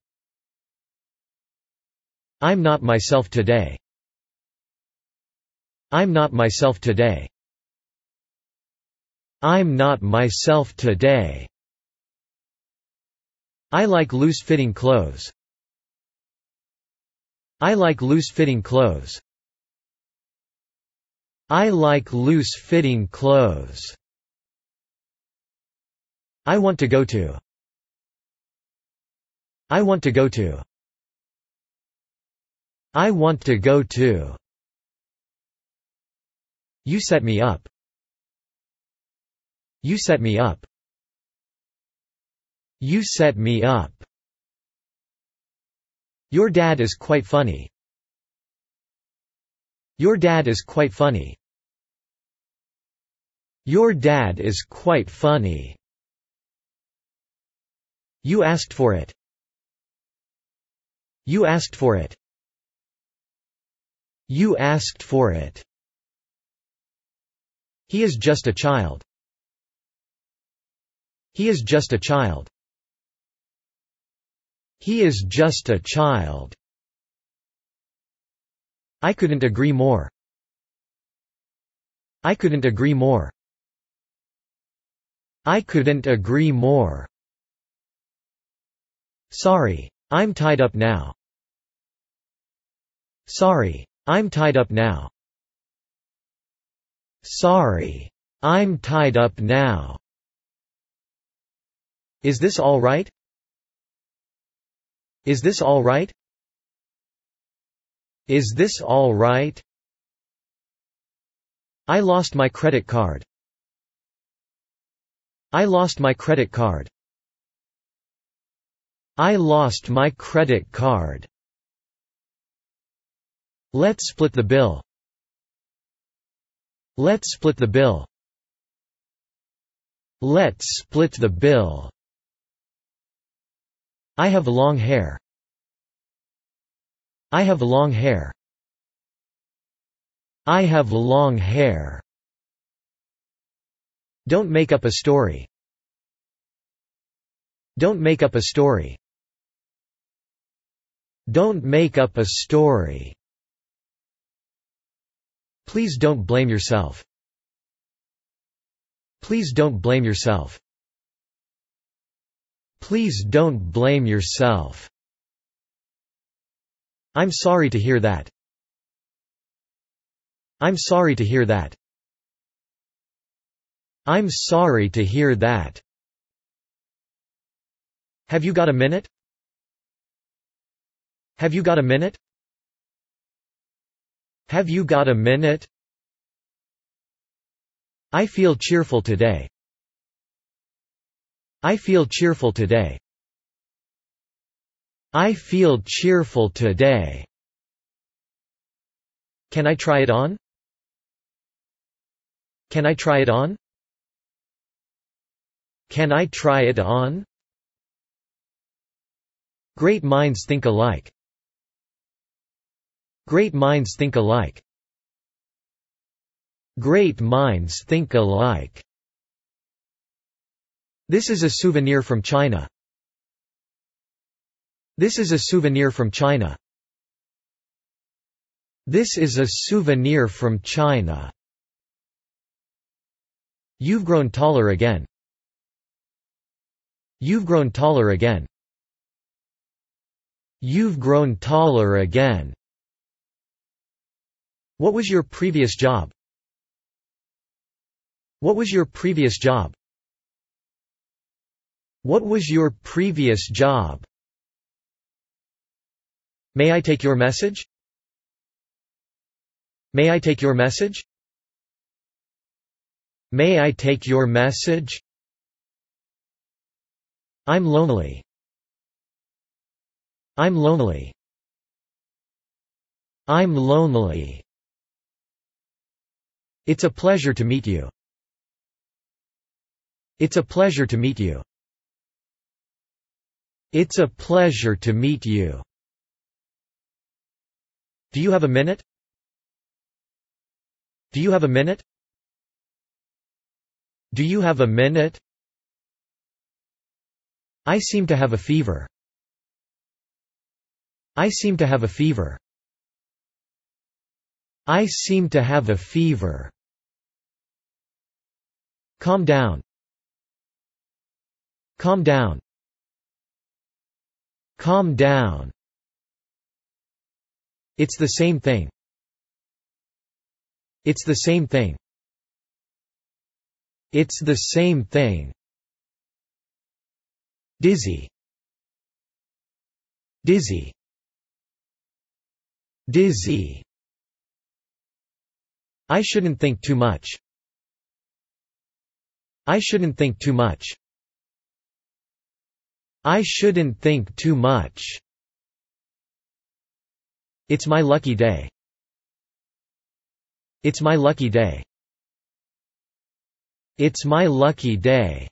I'm not myself today. I'm not myself today. I'm not myself today. I like loose-fitting clothes. I like loose-fitting clothes. I like loose-fitting clothes. I want to go to. I want to go to. I want to go to. You set me up. You set me up. You set me up. Your dad is quite funny. Your dad is quite funny. Your dad is quite funny. You asked for it. You asked for it. You asked for it. He is just a child. He is just a child. He is just a child. I couldn't agree more. I couldn't agree more. I couldn't agree more. Sorry. I'm tied up now. Sorry. I'm tied up now. Sorry. I'm tied up now. Is this all right? Is this all right? Is this all right? I lost my credit card. I lost my credit card. I lost my credit card. Let's split the bill. Let's split the bill. Let's split the bill. I have long hair. I have long hair. I have long hair. Don't make up a story. Don't make up a story. Don't make up a story. Please don't blame yourself. Please don't blame yourself. Please don't blame yourself. I'm sorry to hear that. I'm sorry to hear that. I'm sorry to hear that. Have you got a minute? Have you got a minute? Have you got a minute? I feel cheerful today. I feel cheerful today. I feel cheerful today. Can I try it on? Can I try it on? Can I try it on? Great minds think alike. Great minds think alike. Great minds think alike. This is a souvenir from China. This is a souvenir from China. This is a souvenir from China. You've grown taller again. You've grown taller again. You've grown taller again. What was your previous job? What was your previous job? What was your previous job? May I take your message? May I take your message? May I take your message? I'm lonely. I'm lonely. I'm lonely. It's a pleasure to meet you. It's a pleasure to meet you. It's a pleasure to meet you. Do you have a minute? Do you have a minute? Do you have a minute? I seem to have a fever. I seem to have a fever. I seem to have a fever. Calm down. Calm down. Calm down. It's the same thing. It's the same thing. It's the same thing. Dizzy. Dizzy. Dizzy. I shouldn't think too much. I shouldn't think too much. I shouldn't think too much. It's my lucky day. It's my lucky day. It's my lucky day.